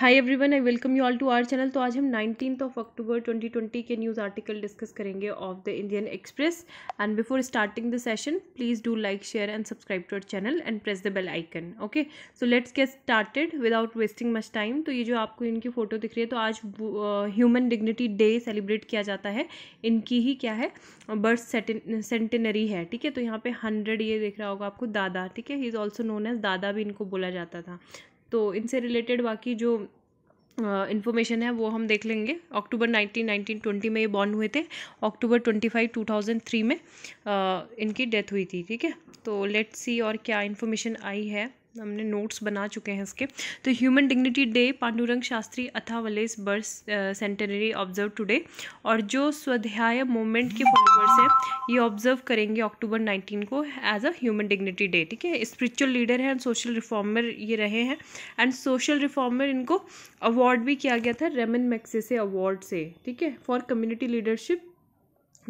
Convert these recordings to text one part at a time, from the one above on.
Hi everyone I welcome you all to our channel तो आज हम नाइनटीन ऑफ अक्टूबर 2020 के न्यूज़ आर्टिकल डिस्कस करेंगे of the Indian Express and before starting the session please do like share and subscribe to our channel and press the bell icon okay so let's get started without wasting much time तो ये जो आपको इनकी photo दिख रही है तो आज ह्यूमन डिग्निटी डे सेलिब्रेट किया जाता है इनकी ही क्या है बर्थ सेंटेनरी है ठीक है तो यहाँ पे हंड्रेड ये देख रहा होगा आपको दादा ठीक है he is also known as Dada भी इनको बोला जाता था तो इनसे रिलेटेड बाकी जो इन्फॉर्मेशन uh, है वो हम देख लेंगे अक्टूबर 19 1920 में ये बॉर्न हुए थे अक्टूबर 25 2003 में uh, इनकी डेथ हुई थी ठीक है तो लेट्स सी और क्या इन्फॉर्मेशन आई है हमने नोट्स बना चुके हैं इसके तो human dignity day Pandurang Shastri Athavale's birth centenary observe today और जो स्वाध्याय मोमेंट के फॉलोवर्स हैं ये ऑब्जर्व करेंगे अक्टूबर 19 को as a human dignity day ठीक है स्पिरिचुअल लीडर हैं एंड सोशल रिफॉर्मर ये रहे हैं एंड सोशल रिफॉर्मर इनको अवार्ड भी किया गया था रेमन मैक्से अवार्ड से ठीक है फॉर कम्युनिटी लीडरशिप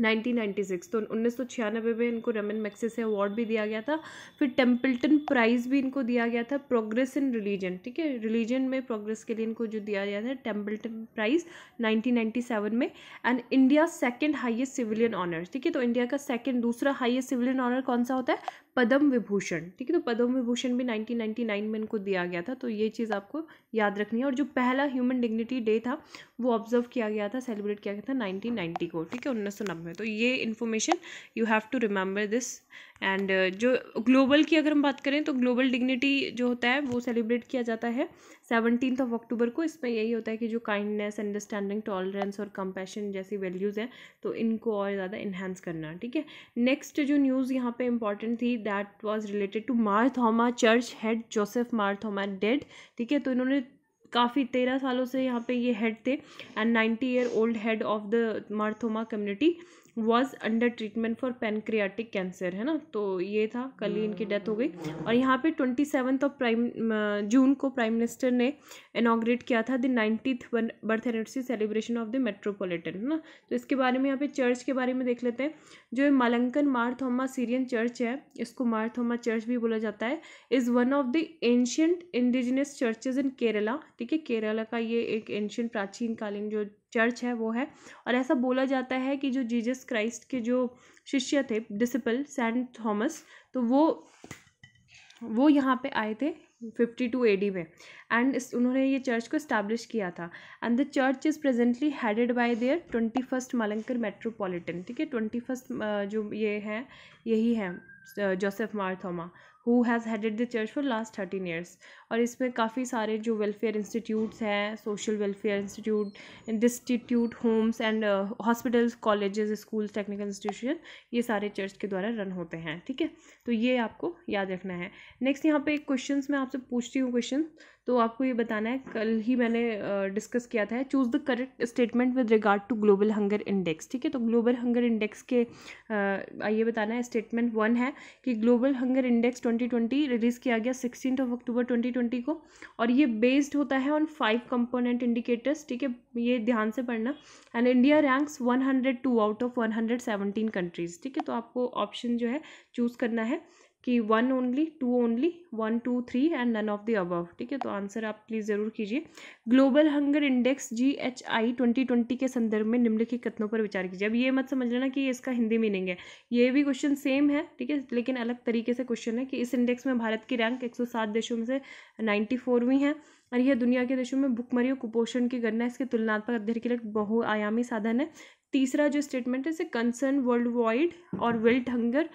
1996 तो उन्नीस सौ छियानबे में इनको रमन मैक्से से अवार्ड भी दिया गया था फिर टेम्पल्टन प्राइज़ भी इनको दिया गया था प्रोग्रेस इन रिलीजन ठीक है रिलीजन में प्रोग्रेस के लिए इनको जो दिया गया था टेम्पल्टन प्राइज़ 1997 में and India second highest civilian honour ठीक है तो इंडिया का सेकेंड दूसरा हाइएस्ट सिविलियन ऑनर कौन सा होता है पद्म विभूषण ठीक है तो पद्म विभूषण भी 1999 में इनको दिया गया था तो ये चीज़ आपको याद रखनी है और जो पहला ह्यूमन डिग्निटी डे था वो ऑब्जर्व किया गया था सेलिब्रेट किया गया था नाइनटीन नाइन्टी को ठीक है उन्नीस सौ नब्बे तो ये information you have to remember this and जो ग्लोबल की अगर हम बात करें तो ग्लोबल डिग्निटी जो होता है वो सेलिब्रेट किया जाता है सेवनटीन ऑफ अक्टूबर को इसमें यही होता है कि जो काइंडनेस अंडरस्टैंडिंग टॉलरेंस और कंपेशन जैसी वैल्यूज़ हैं तो इनको और ज़्यादा इन्हेंस करना ठीक है नेक्स्ट जो न्यूज़ यहाँ पे इंपॉर्टेंट थी that was related to Marthoma church head Joseph Marthoma dead ठीक है तो इन्होंने काफ़ी तेरह सालों से यहाँ पे ये हेड थे and ninety year old head of the Marthoma community was under treatment for pancreatic cancer है ना तो ये था कल ही इनकी डेथ हो गई और यहाँ पे twenty seventh of prime June को प्राइम मिनिस्टर ने इनाग्रेट किया था the ninetieth birth anniversary celebration of the metropolitan है ना तो इसके बारे में यहाँ पे चर्च के बारे में देख लेते हैं जो मालंकन मारथोमा सीरियन चर्च है इसको मारथोमा चर्च भी बोला जाता है is one of the ancient indigenous churches in Kerala ठीक है केरला का ये एक एंशियंट प्राचीनकालीन जो चर्च है वो है और ऐसा बोला जाता है कि जो जीजस क्राइस्ट के जो शिष्य थे डिसिपल सेंट थॉमस तो वो वो यहाँ पे आए थे फिफ्टी टू ए डी में एंड उन्होंने ये चर्च को इस्टेब्लिश किया था and the church is presently headed by their twenty first Malankara metropolitan ठीक है ट्वेंटी फर्स्ट जो ये हैं यही हैं Joseph Mar Thoma who has headed the church for last thirteen years और इसमें काफ़ी सारे जो वेलफेयर इंस्टीट्यूट्स हैं social welfare institute destitute homes and hospitals college schools technical institution ये सारे चर्च के द्वारा रन होते हैं ठीक है तो ये आपको याद रखना है नेक्स्ट यहाँ पे क्वेश्चन मैं आपसे पूछती हूँ क्वेश्चन तो आपको ये बताना है कल ही मैंने डिस्कस किया था choose the correct statement with regard to global hunger index ठीक है तो ग्लोबल हंगर इंडेक्स के ये बताना है स्टेटमेंट वन है कि ग्लोबल हंगर इंडेक्स 2020 रिलीज़ किया गया सिक्सटीन ऑफ अक्टूबर 2020 को और ये बेस्ड होता है ऑन फाइव कंपोनेंट इंडिकेटर्स ठीक है ये ध्यान से पढ़ना and India ranks one out of one countries ठीक है तो आपको ऑप्शन जो है चूज़ करना है कि one only two only one two three and none of the above ठीक है तो आंसर आप प्लीज़ ज़रूर कीजिए global hunger index G H I twenty twenty के संदर्भ में निम्नलिखित कथनों पर विचार कीजिए अब ये मत समझ लेना कि इसका हिंदी मीनिंग है ये भी क्वेश्चन सेम है ठीक है लेकिन अलग तरीके से क्वेश्चन है कि इस इंडेक्स में भारत की रैंक एक सौ सात देशों में से नाइन्टी है और यह दुनिया के देशों में भुखमरी और कुपोषण की गणना इसके तुलनात्मक अध्ययन के लिए बहुआयामी साधन है तीसरा जो स्टेटमेंट है इसे कंसर्न वर्ल्ड वाइड और वेल्ट हंगर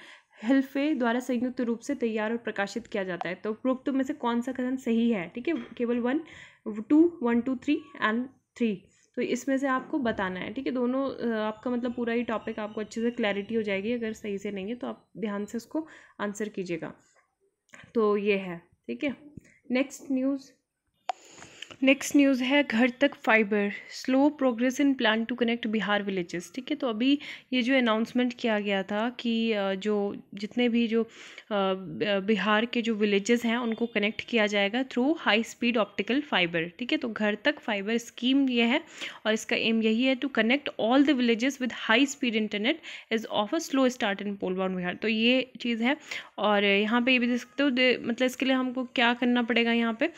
हेल्फे द्वारा संयुक्त रूप से तैयार और प्रकाशित किया जाता है तो उपरोक्त में से कौन सा कथन सही है ठीक है केवल one two one two three and three तो इसमें से आपको बताना है ठीक है दोनों आपका मतलब पूरा ही टॉपिक आपको अच्छे से क्लैरिटी हो जाएगी अगर सही से नहीं है तो आप ध्यान से उसको आंसर कीजिएगा तो ये है ठीक है नेक्स्ट न्यूज़ नेक्स्ट न्यूज़ है घर तक fibre slow progress in plan to connect Bihar villages ठीक है तो अभी ये जो अनाउंसमेंट किया गया था कि जो जितने भी जो बिहार के जो विलेजेस हैं उनको कनेक्ट किया जाएगा through high speed optical fibre ठीक है तो घर तक फाइबर स्कीम ये है और इसका एम यही है to connect all the villages with high speed internet is off a slow start in poll bound Bihar तो ये चीज़ है और यहाँ पर ये भी देख सकते हो मतलब इसके लिए हमको क्या करना पड़ेगा यहाँ पे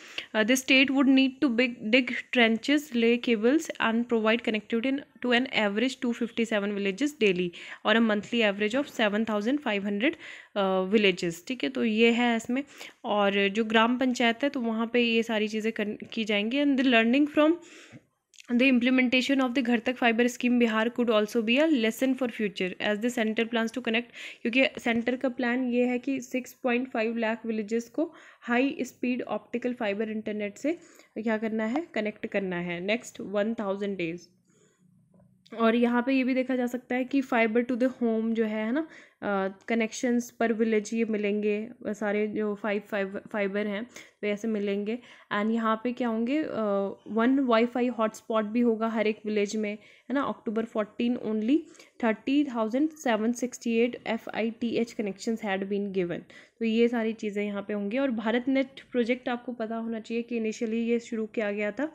the state would need to big, dig trenches, lay cables, and provide connectivity to an average 257 villages daily और a monthly average of 7,500 uh, villages ठीक है तो ये है इसमें और जो ग्राम पंचायत है तो वहाँ पे ये सारी चीज़ें की जाएंगी and the learning from the implementation of the घर तक fibre scheme Bihar could also be a lesson for future as the centre plan to connect क्योंकि सेंटर का प्लान ये है कि six point five lakh villages को high speed optical fibre internet से क्या करना है कनेक्ट करना है नेक्स्ट वन थाउजेंड डेज और यहाँ पर यह भी देखा जा सकता है कि फाइबर टू द होम जो है ना कनेक्शंस पर विलेज ये मिलेंगे सारे जो फाइव फाइव फाइबर हैं वे तो ऐसे मिलेंगे एंड यहाँ पे क्या होंगे वन वाईफाई हॉटस्पॉट भी होगा हर एक विलेज में है ना October fourteen only thirty thousand seven sixty eight F I T H connection had been given तो ये सारी चीज़ें यहाँ पे होंगी और भारत नेट प्रोजेक्ट आपको पता होना चाहिए कि इनिशियली ये शुरू किया गया था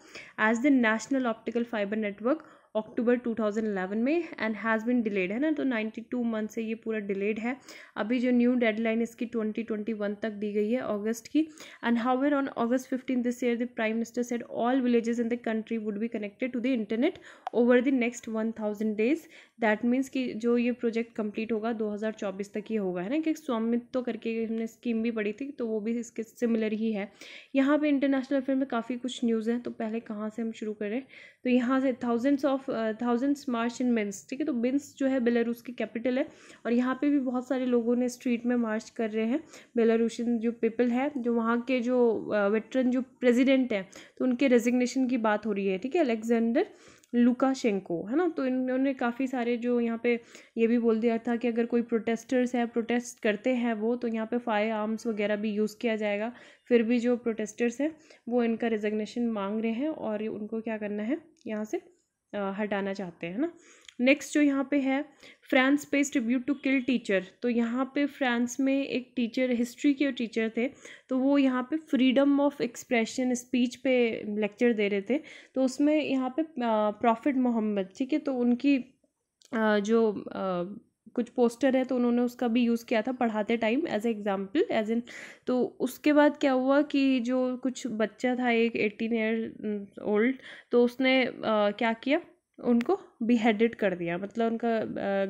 as the national optical fibre network October 2011 में एंड हैज़ बिन डिलेड है ना तो 92 मंथ से ये पूरा डिलेड है अभी जो न्यू डेडलाइन इसकी 2021 तक दी गई है अगस्त की and however on August fifteen this year the prime minister said all villages in the country would be connected to the internet over the next one thousand days that means कि जो ये project complete होगा 2024 तक ये होगा है ना कि स्वामित्व करके हमने स्कीम भी पढ़ी थी तो वो भी इसके सिमिलर ही है यहाँ पे इंटरनेशनल अफेयर में काफ़ी कुछ न्यूज़ हैं तो पहले कहाँ से हम शुरू करें तो यहाँ से thousands of thousands march in Minsk ठीक है तो बिन्स जो है बेलारूस की कैपिटल है और यहाँ पे भी बहुत सारे लोगों ने स्ट्रीट में मार्च कर रहे हैं बेलारूसियन जो पीपल है जो वहाँ के जो वेटरन uh, जो प्रेजिडेंट हैं तो उनके रेजिग्नेशन की बात हो रही है ठीक है अलेक्जेंडर लुकाशेंको है ना तो इन्होंने काफ़ी सारे जो यहाँ पे ये भी बोल दिया था कि अगर कोई प्रोटेस्टर्स है प्रोटेस्ट करते हैं वो तो यहाँ पे फायर आर्म्स वगैरह भी यूज़ किया जाएगा फिर भी जो प्रोटेस्टर्स हैं वो इनका रिजग्नेशन मांग रहे हैं और उनको क्या करना है यहाँ से हटाना चाहते हैं ना नेक्स्ट जो यहाँ पे है France pays tribute to kill teacher तो यहाँ पे फ्रांस में एक टीचर हिस्ट्री के टीचर थे तो वो यहाँ पे फ्रीडम ऑफ एक्सप्रेशन स्पीच पे लेक्चर दे रहे थे तो उसमें यहाँ पे प्रॉफिट मोहम्मद ठीक है तो उनकी आ, जो आ, कुछ पोस्टर है तो उन्होंने उसका भी यूज़ किया था पढ़ाते time as a example as an तो उसके बाद क्या हुआ कि जो कुछ बच्चा था एक एटीन ईयर ओल्ड तो उसने आ, क्या किया उनको बीहेडेड कर दिया मतलब उनका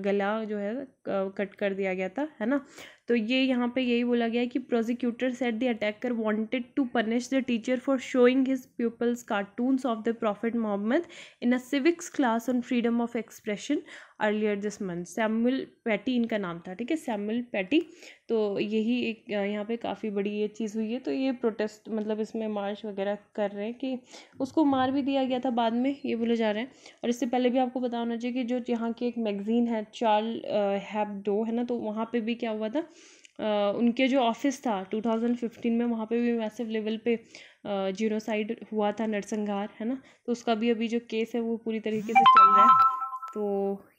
गला जो है कट कर दिया गया था है ना तो ये यहाँ पे यही बोला गया है कि prosecutor said the attacker wanted to punish the teacher for showing his pupils cartoons of the prophet Muhammad in a civics class on freedom of expression earlier this month Samuel Paty इनका नाम था ठीक है Samuel patty तो यही एक यहाँ पे काफ़ी बड़ी ये चीज़ हुई है तो ये प्रोटेस्ट मतलब इसमें मार्च वगैरह कर रहे हैं कि उसको मार भी दिया गया था बाद में ये बोले जा रहे हैं और इससे पहले भी आपको बता होना चाहिए कि जो यहाँ की एक मैगज़ीन है चार्ल हैप डो है ना तो वहाँ पर भी क्या हुआ था Uh, उनके जो ऑफिस था 2015 में वहाँ पे भी मैसिव लेवल पे जीरोसाइड uh, हुआ था नरसंहार है ना तो उसका भी अभी जो केस है वो पूरी तरीके से चल रहा है तो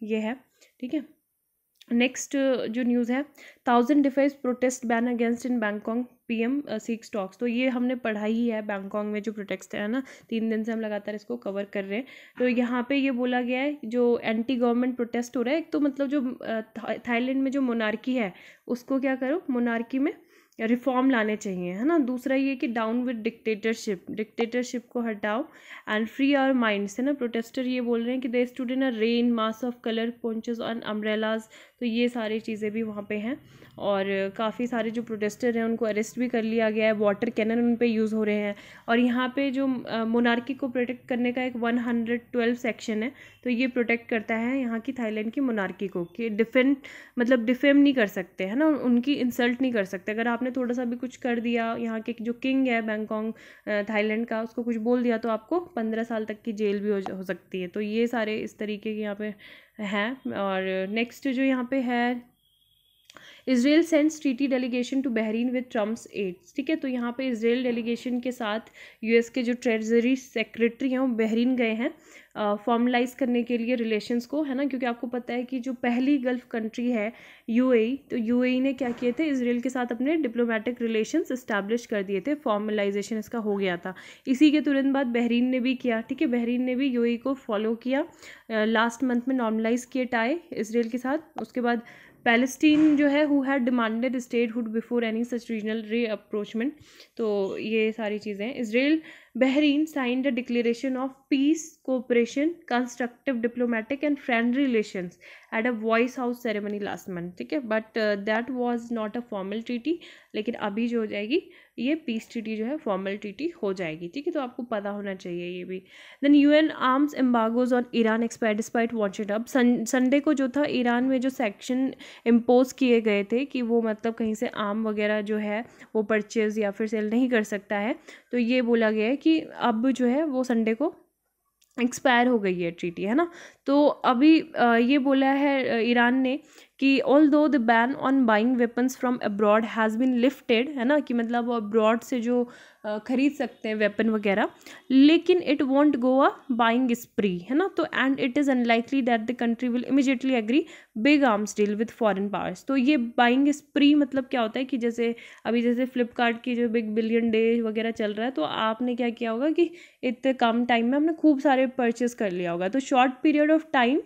ये है ठीक है नेक्स्ट जो न्यूज़ है thousand defence protest ban against in Bangkok PM seeks talks तो ये हमने पढ़ा ही है बैंकॉक में जो प्रोटेस्ट है ना तीन दिन से हम लगातार इसको कवर कर रहे हैं तो यहाँ पे ये बोला गया है जो एंटी गवर्नमेंट प्रोटेस्ट हो रहा है एक तो मतलब जो थाईलैंड uh, में जो मोनार्की है उसको क्या करो मोनार्की में रिफॉर्म लाने चाहिए है ना दूसरा ये कि डाउन विद डिक्टेटरशिप डिक्टेटरशिप को हटाओ एंड फ्री आवर माइंड्स है ना प्रोटेस्टर ये बोल रहे हैं कि they student a rain mass of colour ponchos on umbrellas तो ये सारी चीज़ें भी वहाँ पे हैं और काफ़ी सारे जो प्रोटेस्टर हैं उनको अरेस्ट भी कर लिया गया है वाटर कैनन उन पर यूज़ हो रहे हैं और यहाँ पे जो मोनार्की को प्रोटेक्ट करने का एक 112 सेक्शन है तो ये प्रोटेक्ट करता है यहाँ की थाईलैंड की मोनार्की को कि डिफेंड मतलब डिफेम नहीं कर सकते है ना उनकी इंसल्ट नहीं कर सकते अगर आपने थोड़ा सा भी कुछ कर दिया यहाँ के जो किंग है बैंकॉक थाईलैंड का उसको कुछ बोल दिया तो आपको पंद्रह साल तक की जेल भी हो, सकती है तो ये सारे इस तरीके के यहाँ पर हैं और नेक्स्ट जो यहाँ पे है Israel sends treaty delegation to Bahrain with Trump's aides ठीक है तो यहाँ पे इसराइल डेलीगेशन के साथ यूएस के जो ट्रेजरी सेक्रेटरी हैं वो बहरीन गए हैं फॉर्मलाइज करने के लिए रिलेशंस को है ना क्योंकि आपको पता है कि जो पहली गल्फ कंट्री है यूएई e, तो यूएई e ने क्या किए थे इसराइल के साथ अपने डिप्लोमेटिक रिलेशंस इस्टेब्लिश कर दिए थे फॉर्मलाइजेशन इसका हो गया था इसी के तुरंत बाद बहरीन ने भी किया ठीक है बहरीन ने भी ए e को फॉलो किया लास्ट मंथ में नॉर्मलाइज किए टाई इसराइल के साथ उसके बाद पैलेस्टीन जो है who had demanded statehood before any such regional rapprochement तो ये सारी चीज़ें Israel Bahrain signed the declaration of peace cooperation constructive diplomatic and friend relations at a White House ceremony last month ठीक है but that was not a formal treaty लेकिन अभी जो हो जाएगी ये पीस ट्रीटी जो है फॉर्मल ट्रीटी हो जाएगी ठीक है तो आपको पता होना चाहिए ये भी then U N arms embargoes on Iran expire despite watch it up Sunday को जो था ईरान में जो सेक्शन इम्पोज किए गए थे कि वो मतलब कहीं से आम वगैरह जो है वो परचेज या फिर सेल नहीं कर सकता है तो ये बोला गया है कि अब जो है वो संडे को एक्सपायर हो गई है ट्रीटी है ना तो अभी ये बोला है ईरान ने कि although the ban on buying weapons from abroad has been lifted है ना कि मतलब अब्रॉड से जो ख़रीद सकते हैं वेपन वगैरह लेकिन it won't go a buying spree है ना तो and it is unlikely that the country will immediately agree big arms deal with foreign powers तो ये बाइंग स्प्री मतलब क्या होता है कि जैसे अभी जैसे फ्लिपकार्ट की जो बिग बिलियन डे वगैरह चल रहा है तो आपने क्या किया होगा कि इतने कम टाइम में हमने खूब सारे परचेज कर लिया होगा तो short period of time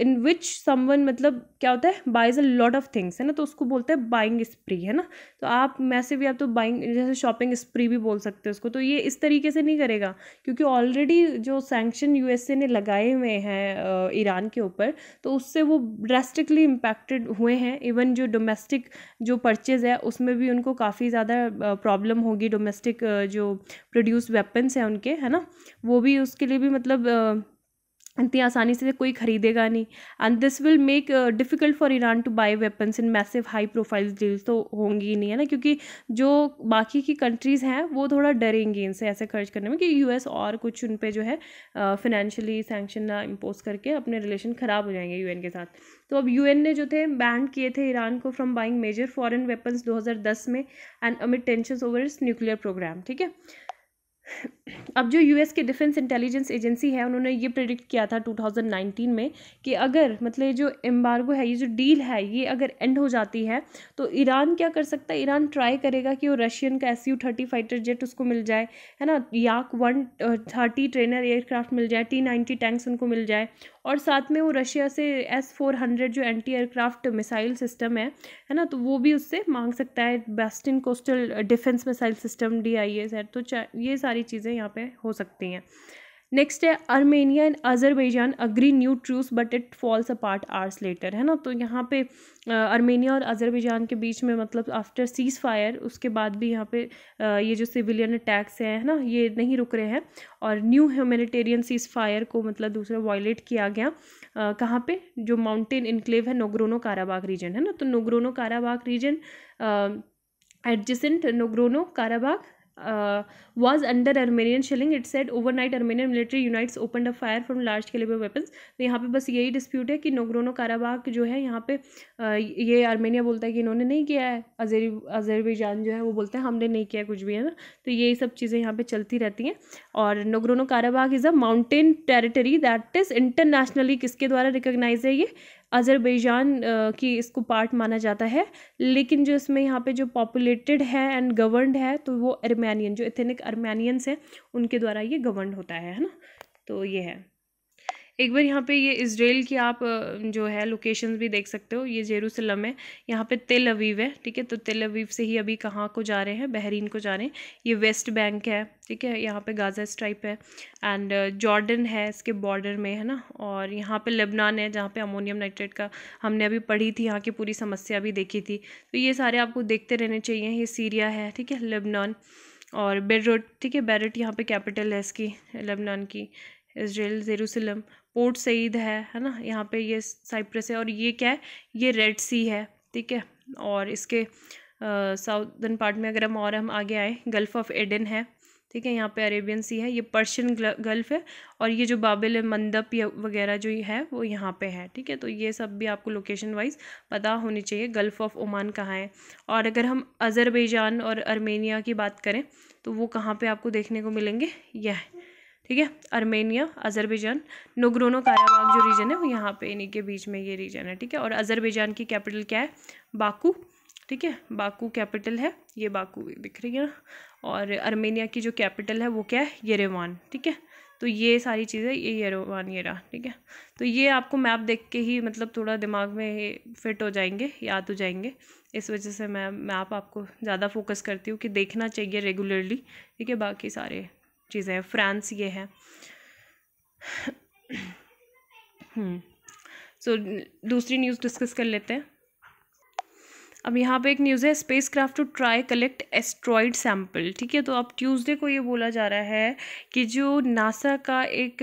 in which someone मतलब क्या होता है buys a lot of things है ना तो उसको बोलते हैं बाइंग स्प्री है ना तो आप मैसे भी आप तो बाइंग जैसे शॉपिंग स्प्री फ्री भी बोल सकते हैं उसको तो ये इस तरीके से नहीं करेगा क्योंकि ऑलरेडी जो सैंक्शन यूएसए ने लगाए हुए हैं ईरान के ऊपर तो उससे वो ड्रेस्टिकली इम्पैक्टेड हुए हैं इवन जो डोमेस्टिक जो परचेज़ है उसमें भी उनको काफ़ी ज़्यादा प्रॉब्लम होगी डोमेस्टिक जो प्रोड्यूस वेपन्स हैं उनके है ना वो भी उसके लिए भी मतलब इतनी आसानी से कोई ख़रीदेगा नहीं and this will make difficult for Iran to buy weapons in massive high profile deals तो होंगी ही नहीं है ना क्योंकि जो बाकी की कंट्रीज़ हैं वो थोड़ा डरेंगी इनसे ऐसे खर्च करने में कि यूएस और कुछ उन पर जो है फिनेंशियली uh, सेंक्शन ना इम्पोज करके अपने रिलेशन ख़राब हो जाएंगे यू के साथ तो अब यू ने जो थे बैन किए थे ईरान को from buying major foreign weapons दो में and amid tension over its nuclear programme ठीक है अब जो यूएस के डिफेंस इंटेलिजेंस एजेंसी है उन्होंने ये प्रिडिक्ट किया था 2019 में कि अगर मतलब जो एम्बार्गो है ये जो डील है ये अगर एंड हो जाती है तो ईरान क्या कर सकता है ईरान ट्राई करेगा कि वो रशियन का S U thirty fighter jet उसको मिल जाए है ना Yak one thirty trainer aircraft मिल जाए टी नाइन्टी टैंक्स उनको मिल जाए और साथ में वो रशिया से एस फोर हंड्रेड जो एंटी एयरक्राफ्ट मिसाइल सिस्टम है है ना तो वो भी उससे मांग सकता है इन coastal defence missile system D I S है तो ये सारी चीज़ें यहाँ पे हो सकती हैं नेक्स्ट है Armenia and Azerbaijan agree new truce but it falls apart hours later है ना तो यहाँ पे आर्मेनिया और अजरबैजान के बीच में मतलब आफ्टर सीज फायर उसके बाद भी यहाँ पे आ, ये जो सिविलियन अटैक्स हैं है ना ये नहीं रुक रहे हैं और न्यू ह्यूमेटेरियन सीज फायर को मतलब दूसरा वायलेट किया गया कहाँ पर जो माउंटेन इनक्लेव है नोग्रोनो काराबाग रीजन है ना तो Nagorno Karabakh region adjacent Nagorno Karabakh was under Armenian shelling it It overnight Armenian military units open a fire from large caliber weapons तो यहाँ पे बस यही डिस्प्यूट है कि नोग्रोनो काराबाग जो है यहाँ पे uh, ये आर्मेनिया बोलता है कि इन्होंने नहीं किया है अजेरी जो है वो बोलते हैं हमने नहीं किया कुछ भी है ना तो यही सब चीज़ें यहाँ पर चलती रहती हैं और Nagorno Karabakh is a mountain territory that is internationally किसके द्वारा रिकोगनाइज है ये अज़रबैजान की इसको पार्ट माना जाता है लेकिन जो इसमें यहाँ पे जो पॉपुलेटेड है एंड गवर्नड है तो वो अर्मेनियन जो एथेनिक अर्मेनियंस हैं उनके द्वारा ये गवर्नड होता है है ना तो ये है एक बार यहाँ पे ये इसराइल की आप जो है लोकेशंस भी देख सकते हो ये जेरूसलम है यहाँ पे तेल अवीव है ठीक है तो तेल अवीव से ही अभी कहाँ को जा रहे हैं बहरीन को जा रहे हैं ये वेस्ट बैंक है ठीक है यहाँ पे गाज़ा स्ट्राइप है एंड जॉर्डन है इसके बॉर्डर में है ना और यहाँ पे लेबनान है जहाँ पे अमोनियम नाइट्रेट का हमने अभी पढ़ी थी यहाँ की पूरी समस्या भी देखी थी तो ये सारे आपको देखते रहने चाहिए ये सीरिया है ठीक है लेबनान और बेरोट ठीक है बैरट यहाँ पे कैपिटल है इसकी लेबनान की इसराइल जेरूसलम पोर्ट सईद है है ना यहाँ पे ये साइप्रस है और ये क्या है ये रेड सी है ठीक है और इसके साउदर्न पार्ट में अगर हम और हम आगे आए गल्फ़ ऑफ एडन है ठीक है यहाँ पे अरेबियन सी है ये पर्शियन गल्फ़ है और ये जो बाबिल मंदप या वगैरह जो है वो यहाँ पे है ठीक है तो ये सब भी आपको लोकेशन वाइज पता होनी चाहिए गल्फ़ ऑफ ओमान कहाँ है और अगर हम अज़रबैजान और अर्मेनिया की बात करें तो वो कहाँ पे आपको देखने को मिलेंगे यह ठीक है अर्मेनिया अजरबैजान नोग्रोनो काराबाग जो रीजन है वो यहाँ पे इन्हीं के बीच में ये रीजन है ठीक है और अजरबैजान की कैपिटल क्या है बाकू ठीक है बाकू कैपिटल है ये बाकू दिख रही है और अर्मेनिया की जो कैपिटल है वो क्या है येरेवान ठीक है तो ये सारी चीज़ें ये येरेवान ये रहा ठीक है तो ये आपको मैप देख के ही मतलब थोड़ा दिमाग में फिट हो जाएंगे याद हो जाएंगे इस वजह से मैं मैप आपको ज़्यादा फोकस करती हूँ कि देखना चाहिए रेगुलरली ठीक है बाकी सारे चीज़ें फ्रांस ये है सो हम्म, so, दूसरी न्यूज़ डिस्कस कर लेते हैं अब यहाँ पे एक न्यूज़ है spacecraft to try collect asteroid sample ठीक है तो अब ट्यूसडे को ये बोला जा रहा है कि जो नासा का एक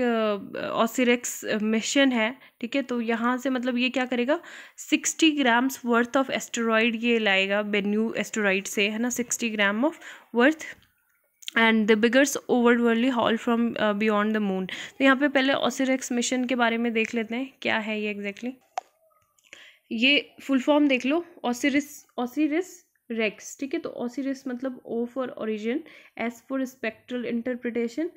ऑसिरेक्स uh, मिशन है ठीक है तो यहाँ से मतलब ये क्या करेगा sixty grams worth of asteroid ये लाएगा बेन्यू एस्ट्रॉइड से है ना sixty gram of worth and the biggest over overly haul from beyond the moon तो यहाँ पे पहले ऑसिरेक्स मिशन के बारे में देख लेते हैं क्या है ये एग्जैक्टली exactly? ये फुल फॉर्म देख लो ऑसिरिस ऑसिरिस रेक्स ठीक है तो ऑसिरिस मतलब O for origin S for spectral interpretation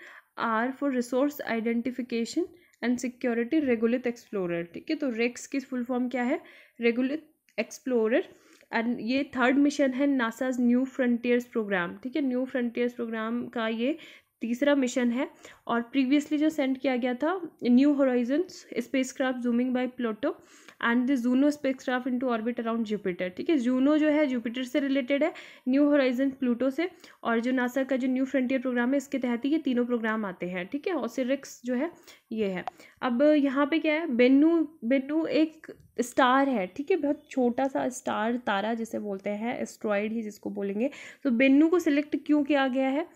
R for resource identification and security regolith explorer ठीक है तो रेक्स की फुल फॉर्म क्या है रेगुलित एक्सप्लोर एंड ये थर्ड मिशन है नासाज न्यू फ्रंटियर्स प्रोग्राम ठीक है न्यू फ्रंटियर्स प्रोग्राम का ये तीसरा मिशन है और प्रीवियसली जो सेंड किया गया था New Horizons craft zooming by Pluto and the Juno spacecraft to orbit around Jupiter ठीक है जूनो जो है जुपिटर से रिलेटेड है न्यू होराइजन प्लूटो से और जो नासा का जो न्यू फ्रंटियर प्रोग्राम है इसके तहत ही ये तीनों प्रोग्राम आते हैं ठीक है ऑसिरिक्स जो है ये है अब यहाँ पे क्या है बेनू बेनू एक स्टार है ठीक है बहुत छोटा सा स्टार तारा जिसे बोलते हैं एस्ट्रॉयड ही जिसको बोलेंगे तो बेनू को सिलेक्ट क्यों किया गया है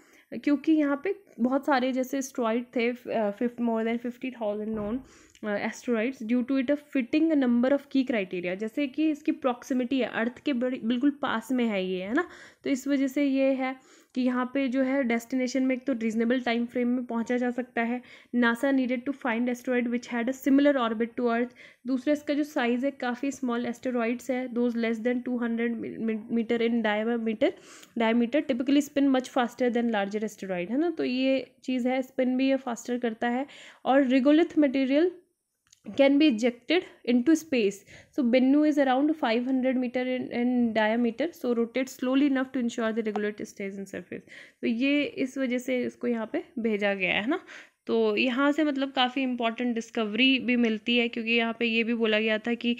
क्योंकि यहाँ पे बहुत सारे जैसे स्ट्रॉइड थे fifth more than fifty thousand known asteroids due to it a fitting number of key criteria जैसे कि इसकी प्रॉक्सिमिटी है अर्थ के बड़ी बिल्कुल पास में है ये है ना तो इस वजह से ये है कि यहाँ पे जो है डेस्टिनेशन में एक तो रीजनेबल टाइम फ्रेम में पहुँचा जा सकता है NASA needed to find asteroid which had a similar orbit to earth दूसरा इसका जो साइज़ है काफ़ी स्मॉल एस्टेरॉइड्स है those less than two hundred metre in diameter diameter typically spin much faster than larger asteroid है ना तो ये चीज़ है स्पिन भी ये फास्टर करता है और regolith material can ejected into space so Bennu is around five hundred metre in, diameter so rotate slowly enough to ensure the regular stage in surface तो ये इस वजह से इसको यहाँ पर भेजा गया है ना तो यहाँ से मतलब काफ़ी इंपॉर्टेंट डिस्कवरी भी मिलती है क्योंकि यहाँ पे ये भी बोला गया था कि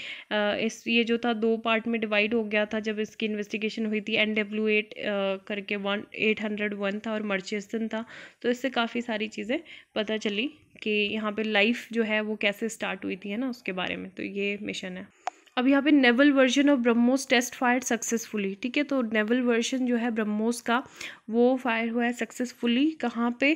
इस ये जो था दो पार्ट में डिवाइड हो गया था जब इसकी इन्वेस्टिगेशन हुई थी एन डब्ल्यू एट करके वन एट हंड्रेड वन था और मर्चेसन था तो इससे काफ़ी सारी चीज़ें पता चली कि यहाँ पे लाइफ जो है वो कैसे स्टार्ट हुई थी है ना उसके बारे में तो ये मिशन है अब यहाँ पे naval version of BrahMos test fire successfully ठीक है तो नेवल वर्जन जो है ब्रह्मोस का वो फायर हुआ है सक्सेसफुली कहाँ पे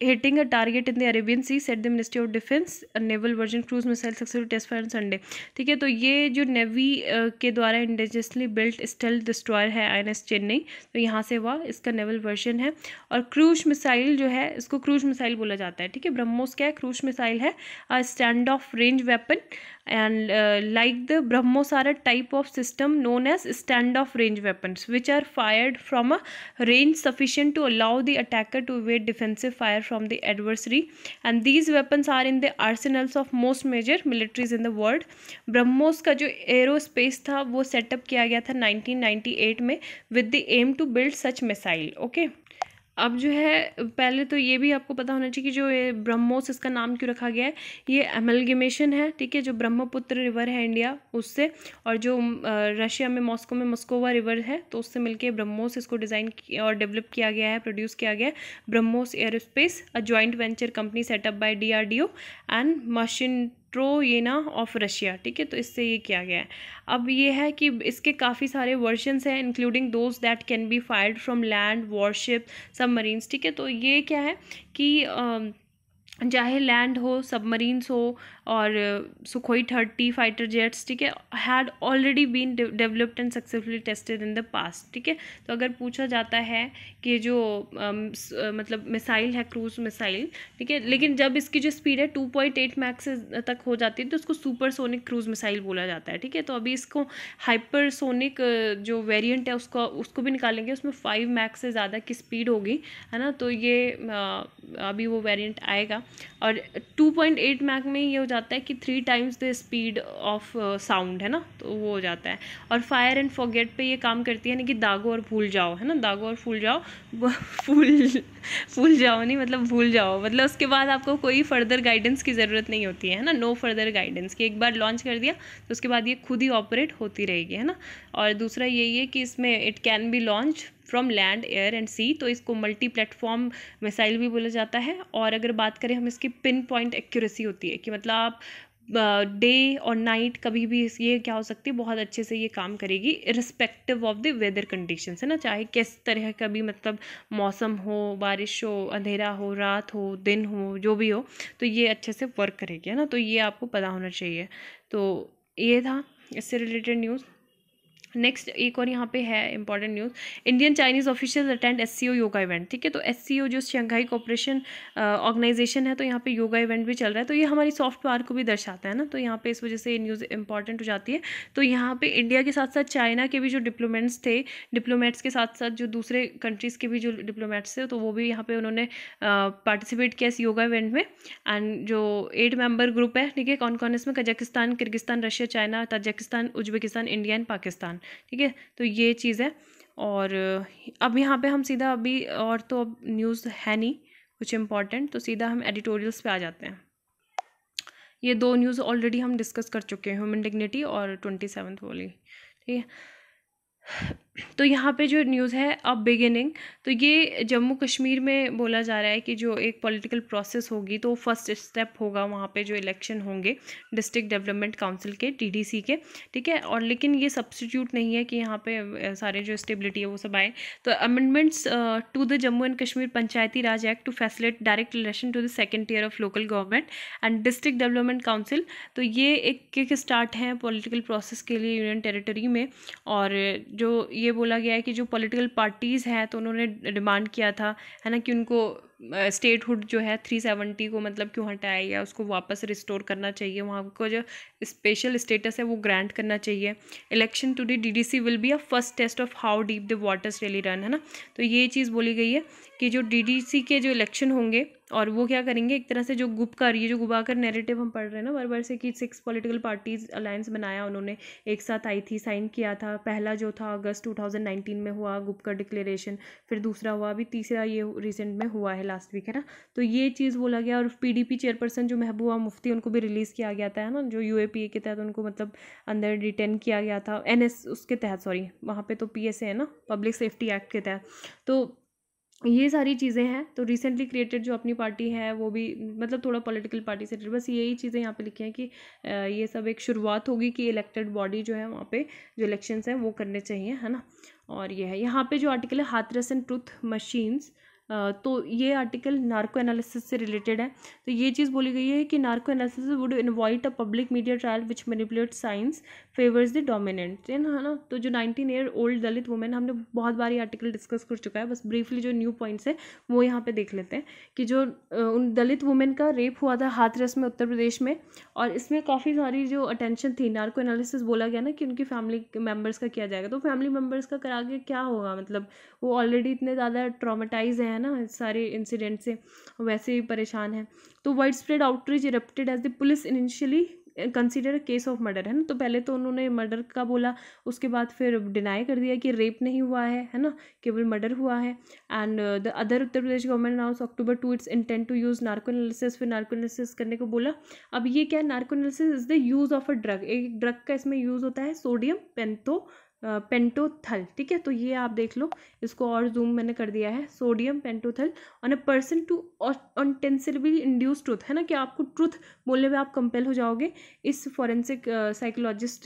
hitting a target in the arabian sea said the ministry of defense a naval version cruise missile successful test fire on sunday ठीक है तो ये जो नेवी के द्वारा इंडिजियसली बिल्ट स्टेल डिस्ट्रॉयर है आई चेन्नई तो यहाँ से वह इसका नेवल वर्जन है और क्रूज मिसाइल जो है इसको क्रूज मिसाइल बोला जाता है ठीक है ब्रह्मोस क्या है क्रूज मिसाइल है stand off range weapon and uh, like the Brahmosara type of system known as stand off range weapons which are fired from a range sufficient to allow the attacker to evade defensive fire from the adversary and these weapons are in the arsenals of most major militaries in the world brahmos ka jo aerospace tha wo set up kiya gaya tha 1998 mein with the aim to build such missile okay? अब जो है पहले तो ये भी आपको पता होना चाहिए कि जो ये ब्रह्मोस इसका नाम क्यों रखा गया है ये एमलगेमेशन है ठीक है जो ब्रह्मपुत्र रिवर है इंडिया उससे और जो रशिया में मॉस्को में मस्कोवा रिवर है तो उससे मिलके ब्रह्मोस इसको डिज़ाइन और डेवलप किया गया है प्रोड्यूस किया गया है BrahMos aerospace a joint venture company set up by D and Mashinostroyeniya of Russia ठीक है तो इससे ये किया गया है अब ये है कि इसके काफ़ी सारे वर्जन्स हैं including those that can be fired from land warship सब ठीक है तो ये क्या है कि uh, चाहे लैंड हो सबमरीन्स हो और सुखोई थर्टी फाइटर जेट्स ठीक है had already been developed and successfully tested in the past ठीक है तो अगर पूछा जाता है कि जो आ, um, uh, मतलब मिसाइल है क्रूज मिसाइल ठीक है लेकिन जब इसकी जो स्पीड है टू पॉइंट एट मैक्स तक हो जाती है तो उसको सुपरसोनिक क्रूज मिसाइल बोला जाता है ठीक है तो अभी इसको हाइपरसोनिक uh, जो वेरियंट है उसको उसको भी निकालेंगे उसमें फाइव मैक्स से ज़्यादा की स्पीड होगी है ना तो ये uh, अभी वो वेरियंट आएगा और 2.8 मैक में ये हो जाता है कि three times the speed of sound है ना तो वो हो जाता है और फायर एंड फॉगेट पे ये काम करती है यानी कि दागो और भूल जाओ है ना दागो और फूल जाओ फूल फूल जाओ नहीं मतलब भूल जाओ मतलब उसके बाद आपको कोई फर्दर गाइडेंस की ज़रूरत नहीं होती है ना नो फर्दर गाइडेंस कि एक बार लॉन्च कर दिया तो उसके बाद ये खुद ही ऑपरेट होती रहेगी है ना और दूसरा यही है कि इसमें it can be launch from land air and sea तो इसको मल्टी प्लेटफॉर्म मिसाइल भी बोला जाता है और अगर बात करें हम इसकी पिन पॉइंट एक्यूरेसी होती है कि मतलब आप डे और नाइट कभी भी ये क्या हो सकती है बहुत अच्छे से ये काम करेगी irrespective of the weather condition है ना चाहे किस तरह का भी मतलब मौसम हो बारिश हो अंधेरा हो रात हो दिन हो जो भी हो तो ये अच्छे से वर्क करेगी है ना तो ये आपको पता होना चाहिए तो ये था इससे रिलेटेड न्यूज़ नेक्स्ट एक और यहाँ पे है important news Indian Chinese official attends yoga event ठीक है तो एस जो शंघाई कॉपरेशन ऑर्गेनाइजेशन है तो यहाँ पे योगा इवेंट भी चल रहा है तो ये हमारी सॉफ्ट पावर को भी दर्शाता है ना तो यहाँ पे इस वजह से ये न्यूज़ इंपॉर्टेंट हो जाती है तो यहाँ पर इंडिया के साथ साथ चाइना के भी जो डिप्लोमेंट्स थे डिप्लोमेट्स के साथ साथ जो दूसरे कंट्रीज़ के भी जो डिप्लोमेट्स थे तो वो भी यहाँ पर उन्होंने पार्टिसिपेट uh, किया इस योगा इवेंट में एंड जो एट मेम्बर ग्रुप है ठीक है कौन कौन इसमें Kazakhstan Kyrgyzstan Russia China Tajikistan Uzbekistan India and Pakistan ठीक है तो ये चीज़ है और अब यहाँ पे हम सीधा अभी और तो अब न्यूज़ है नहीं कुछ इम्पॉर्टेंट तो सीधा हम एडिटोरियल्स पे आ जाते हैं ये दो न्यूज़ ऑलरेडी हम डिस्कस कर चुके हैं ह्यूमन डिग्निटी और ट्वेंटी सेवन्थ वाली ठीक है तो यहाँ पे जो न्यूज़ है अब बिगिनिंग तो ये जम्मू कश्मीर में बोला जा रहा है कि जो एक पॉलिटिकल प्रोसेस होगी तो फर्स्ट स्टेप होगा वहाँ पे जो इलेक्शन होंगे डिस्ट्रिक्ट डेवलपमेंट काउंसिल के टीडीसी के ठीक है और लेकिन ये सब्सटीट्यूट नहीं है कि यहाँ पे सारे जो स्टेबिलिटी है वो सब आए तो amendments to the Jammu and Kashmir Panchayati Raj act to facilitate direct election to the second year of local government and district development council तो ये एक किक स्टार्ट है पोलिटिकल प्रोसेस के लिए यूनियन टेरेटरी में और जो ये ये बोला गया है कि जो पॉलिटिकल पार्टीज़ हैं तो उन्होंने डिमांड किया था है ना कि उनको स्टेटहुड जो है थ्री सेवेंटी को मतलब क्यों हटाया गया उसको वापस रिस्टोर करना चाहिए वहाँ को जो स्पेशल स्टेटस है वो ग्रांट करना चाहिए election to D D C will be a first test of how deep the waters really run है ना तो ये चीज़ बोली गई है कि जो डी डी सी के जो इलेक्शन होंगे और वो क्या करेंगे एक तरह से जो गुप कर ये जो गुबाकर नैरेटिव हम पढ़ रहे हैं ना बार बार से कि सिक्स पॉलिटिकल पार्टीज अलायंस बनाया उन्होंने एक साथ आई थी साइन किया था पहला जो था अगस्त 2019 में हुआ गुप का डिक्लेरेशन फिर दूसरा हुआ अभी तीसरा ये रिसेंट में हुआ है है लास्ट वीक है ना तो ये चीज़ बोला गया और पीडीपी चेयरपर्सन जो महबूबा मुफ्ती उनको भी रिलीज़ किया गया था ना जो यू के तहत उनको मतलब अंदर डिटेन किया गया था एन उसके तहत सॉरी वहाँ पर तो पी है ना पब्लिक सेफ्टी एक्ट के तहत तो ये सारी चीज़ें हैं तो रिसेंटली क्रिएटेड जो अपनी पार्टी है वो भी मतलब थोड़ा पॉलिटिकल पार्टी से बस यही चीज़ें यहाँ पे लिखी हैं कि ये सब एक शुरुआत होगी कि इलेक्टेड बॉडी जो है वहाँ पे जो इलेक्शंस हैं वो करने चाहिए है ना और ये है यहाँ पे जो आर्टिकल है हाथरस एंड ट्रुथ मशीन्स तो ये आर्टिकल नार्को एनालिसिस से रिलेटेड है तो ये चीज़ बोली गई है कि narco analysis would invite a public media trial which manipulate science favours the dominant है ना तो जो nineteen year old Dalit women हमने बहुत बार ये आर्टिकल डिस्कस कर चुका है बस ब्रीफली जो न्यू पॉइंट्स है वो यहाँ पे देख लेते हैं कि जो उन दलित वुमेन का रेप हुआ था हाथरस में उत्तर प्रदेश में और इसमें काफ़ी सारी जो अटेंशन थी नार्को एनालिसिस बोला गया ना कि उनकी फैमिली मेम्बर्स का किया जाएगा तो फैमिली मेम्बर्स का करा के क्या होगा मतलब वो ऑलरेडी इतने ज़्यादा ट्रामेटाइज हैं ना सारे इंसिडेंट से वैसे ही परेशान है तो wide spread outreach erupted as the police initially consider case of murder है ना तो पहले तो उन्होंने मर्डर का बोला उसके बाद फिर डिनाई कर दिया कि रेप नहीं हुआ है है ना केवल मर्डर हुआ है and the other Uttar Pradesh government knows October to its intent to use narco analysis फिर नार्को एनालिसिस करने को बोला अब ये क्या है narco analysis is the use of a drug एक ड्रग का इसमें यूज़ होता है सोडियम पेंथो पेंटोथल ठीक है तो ये आप देख लो इसको और जूम मैंने कर दिया है sodium pentothal on a person to ostensibly induce truth है ना कि आपको ट्रुथ बोलने में आप कंपेल हो जाओगे इस फॉरेंसिक साइकोलॉजिस्ट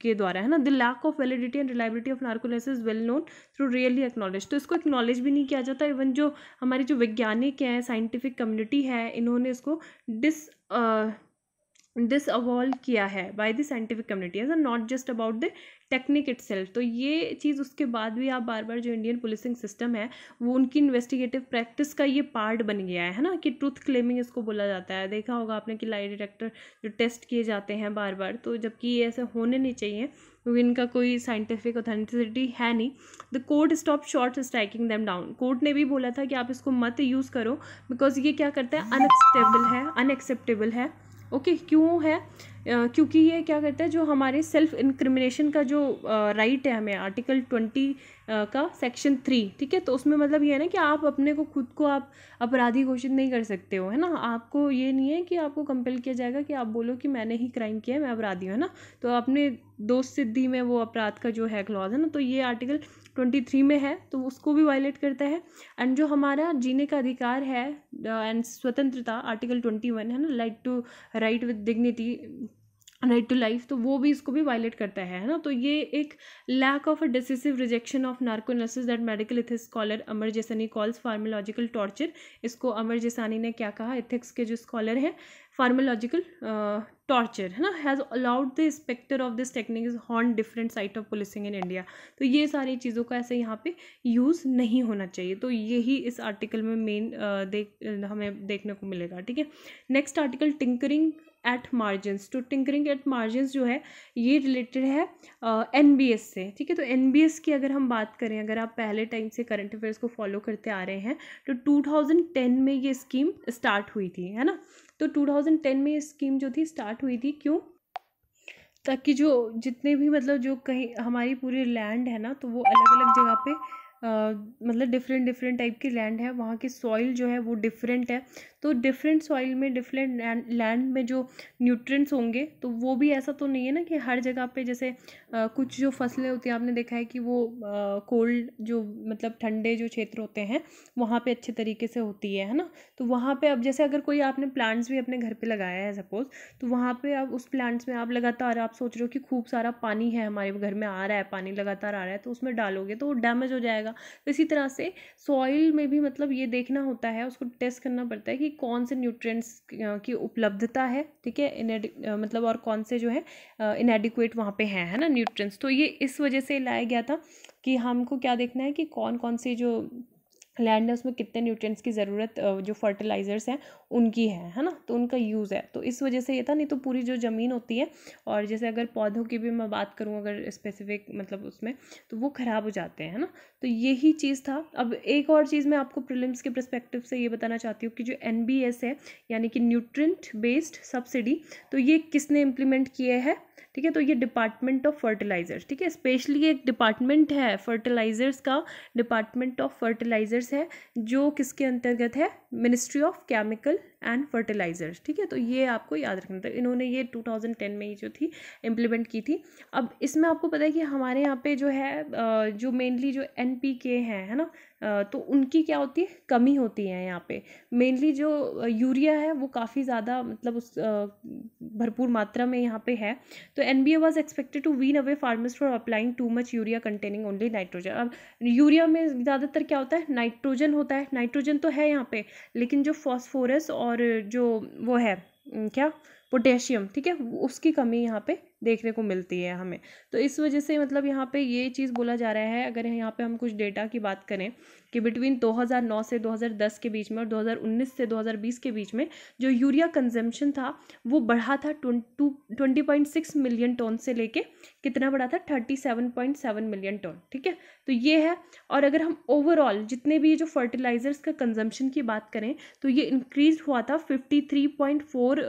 के द्वारा है ना the lack of validity and reliability of narcoanalysis is well known through really acknowledge तो इसको एक्नोलेज भी नहीं किया जाता इवन जो हमारे जो वैज्ञानिक हैं साइंटिफिक कम्युनिटी है इन्होंने इसको डिस डिसअवॉल्व किया है by the scientific community as not just about the technique it तो ये चीज़ उसके बाद भी आप बार बार जो इंडियन पुलिसिंग सिस्टम है वो उनकी इन्वेस्टिगेटिव प्रैक्टिस का ये पार्ट बन गया है ना कि ट्रूथ क्लेमिंग इसको बोला जाता है देखा होगा आपने कि लाई डिटेक्टर जो टेस्ट किए जाते हैं बार बार तो जबकि ये ऐसे होने नहीं चाहिए क्योंकि इनका कोई साइंटिफिक ऑथेंटिसिटी है नहीं the court stop short striking them down court ने भी बोला था कि आप इसको मत यूज़ करो बिकॉज ये क्या करता है अनएक्सेप्टेबल है अनएक्सेप्टेबल है ओके okay, क्यों है क्योंकि ये क्या करता है जो हमारे सेल्फ इंक्रिमिनेशन का जो राइट है हमें आर्टिकल ट्वेंटी का सेक्शन थ्री ठीक है तो उसमें मतलब ये है ना कि आप अपने को खुद को आप अपराधी घोषित नहीं कर सकते हो है ना आपको ये नहीं है कि आपको कंपेल किया जाएगा कि आप बोलो कि मैंने ही क्राइम किया है मैं अपराधी हूँ है ना तो अपने दोस्त सिद्धि में वो अपराध का जो है क्लॉज है ना तो ये आर्टिकल ट्वेंटी थ्री में है तो उसको भी वायलेट करता है एंड जो हमारा जीने का अधिकार है एंड uh, स्वतंत्रता आर्टिकल ट्वेंटी वन है ना right to right with dignity right to life तो वो भी इसको भी वायलेट करता है ना तो ये एक lack of a decisive rejection of narcoanalysis that medical ethics scholar Amar Jesani calls pharmacological torture इसको अमर जेसानी ने क्या कहा इथिक्स के जो स्कॉलर हैं फार्मोलॉजिकल टॉर्चर uh, है ना has allowed the inspector of this technique is hone different site of policing in India तो ये सारी चीज़ों का ऐसे यहाँ पे यूज़ नहीं होना चाहिए तो यही इस आर्टिकल में मेन uh, देख हमें देखने को मिलेगा ठीक है next article tinkering at margin तो टिंकरिंग एट मार्जिन जो है ये रिलेटेड है एन बी एस से ठीक है तो एन बी एस की अगर हम बात करें अगर आप पहले टाइम से करंट अफेयर्स को फॉलो करते आ रहे हैं तो टू थाउजेंड टेन में ये स्कीम स्टार्ट हुई थी है ना तो 2010 में ये स्कीम जो थी स्टार्ट हुई थी क्यों ताकि जो जितने भी मतलब जो कहीं हमारी पूरी लैंड है ना तो वो अलग अलग जगह पे मतलब डिफरेंट डिफरेंट टाइप की लैंड है वहाँ की सॉइल जो है वो डिफरेंट है तो डिफरेंट सॉइल में डिफरेंट लैंड में जो न्यूट्रिएंट्स होंगे तो वो भी ऐसा तो नहीं है ना कि हर जगह पे जैसे आ, कुछ जो फसलें होती हैं आपने देखा है कि वो कोल्ड जो मतलब ठंडे जो क्षेत्र होते हैं वहाँ पे अच्छे तरीके से होती है है ना तो वहाँ पे अब जैसे अगर कोई आपने प्लांट्स भी अपने घर पर लगाया है सपोज़ तो वहाँ पर आप उस प्लांट्स में आप लगातार आप सोच रहे हो कि खूब सारा पानी है हमारे घर में आ रहा है पानी लगातार आ रहा है तो उसमें डालोगे तो वो डैमेज हो जाएगा जाएगा तो इसी तरह से सॉइल में भी मतलब ये देखना होता है उसको टेस्ट करना पड़ता है कि कौन से न्यूट्रिएंट्स की उपलब्धता है ठीक है मतलब और कौन से जो है इनएडिकुएट वहाँ पे हैं है ना न्यूट्रिएंट्स तो ये इस वजह से लाया गया था कि हमको क्या देखना है कि कौन कौन से जो लैंड है उसमें कितने न्यूट्रिएंट्स की ज़रूरत जो फर्टिलाइज़र्स हैं उनकी है है ना तो उनका यूज़ है तो इस वजह से ये था नहीं तो पूरी जो ज़मीन होती है और जैसे अगर पौधों की भी मैं बात करूँ अगर स्पेसिफिक मतलब उसमें तो वो ख़राब हो जाते हैं है ना तो यही चीज़ था अब एक और चीज़ मैं आपको प्रिलिम्स के प्रस्पेक्टिव से ये बताना चाहती हूँ कि जो एन है यानी कि न्यूट्रेंट बेस्ड सब्सिडी तो ये किसने इम्प्लीमेंट किए है ठीक है तो ये डिपार्टमेंट ऑफ फर्टिलाइजर्स ठीक है स्पेशली एक डिपार्टमेंट है फर्टिलाइजर्स का डिपार्टमेंट ऑफ फर्टिलाइजर्स है जो किसके अंतर्गत है ministry of chemical and fertilisers ठीक है तो ये आपको याद रखना था इन्होंने ये 2010 में ही जो थी इम्प्लीमेंट की थी अब इसमें आपको पता है कि हमारे यहाँ पे जो है जो मेनली जो एन पी के हैं है ना तो उनकी क्या होती है कमी होती है यहाँ पे मेनली जो यूरिया है वो काफ़ी ज़्यादा मतलब उस भरपूर मात्रा में यहाँ पे है तो N B A was expected to wean away farmers for applying too much urea containing only nitrogen अब यूरिया में ज़्यादातर क्या होता है नाइट्रोजन होता है नाइट्रोजन तो है यहाँ पे लेकिन जो फॉस्फोरस और जो वो है क्या पोटेशियम ठीक है उसकी कमी यहाँ पे देखने को मिलती है हमें तो इस वजह से मतलब यहाँ पे ये चीज़ बोला जा रहा है अगर यहाँ पे हम कुछ डेटा की बात करें कि बिटवीन 2009 से 2010 के बीच में और 2019 से 2020 के बीच में जो यूरिया कंजम्पशन था वो बढ़ा था to twenty point six million tonne से लेके कितना बढ़ा था thirty seven point seven million tonne ठीक है तो ये है और अगर हम ओवरऑल जितने भी जो फर्टिलाइजर्स का कंजम्पशन की बात करें तो ये इंक्रीज हुआ था fifty three point four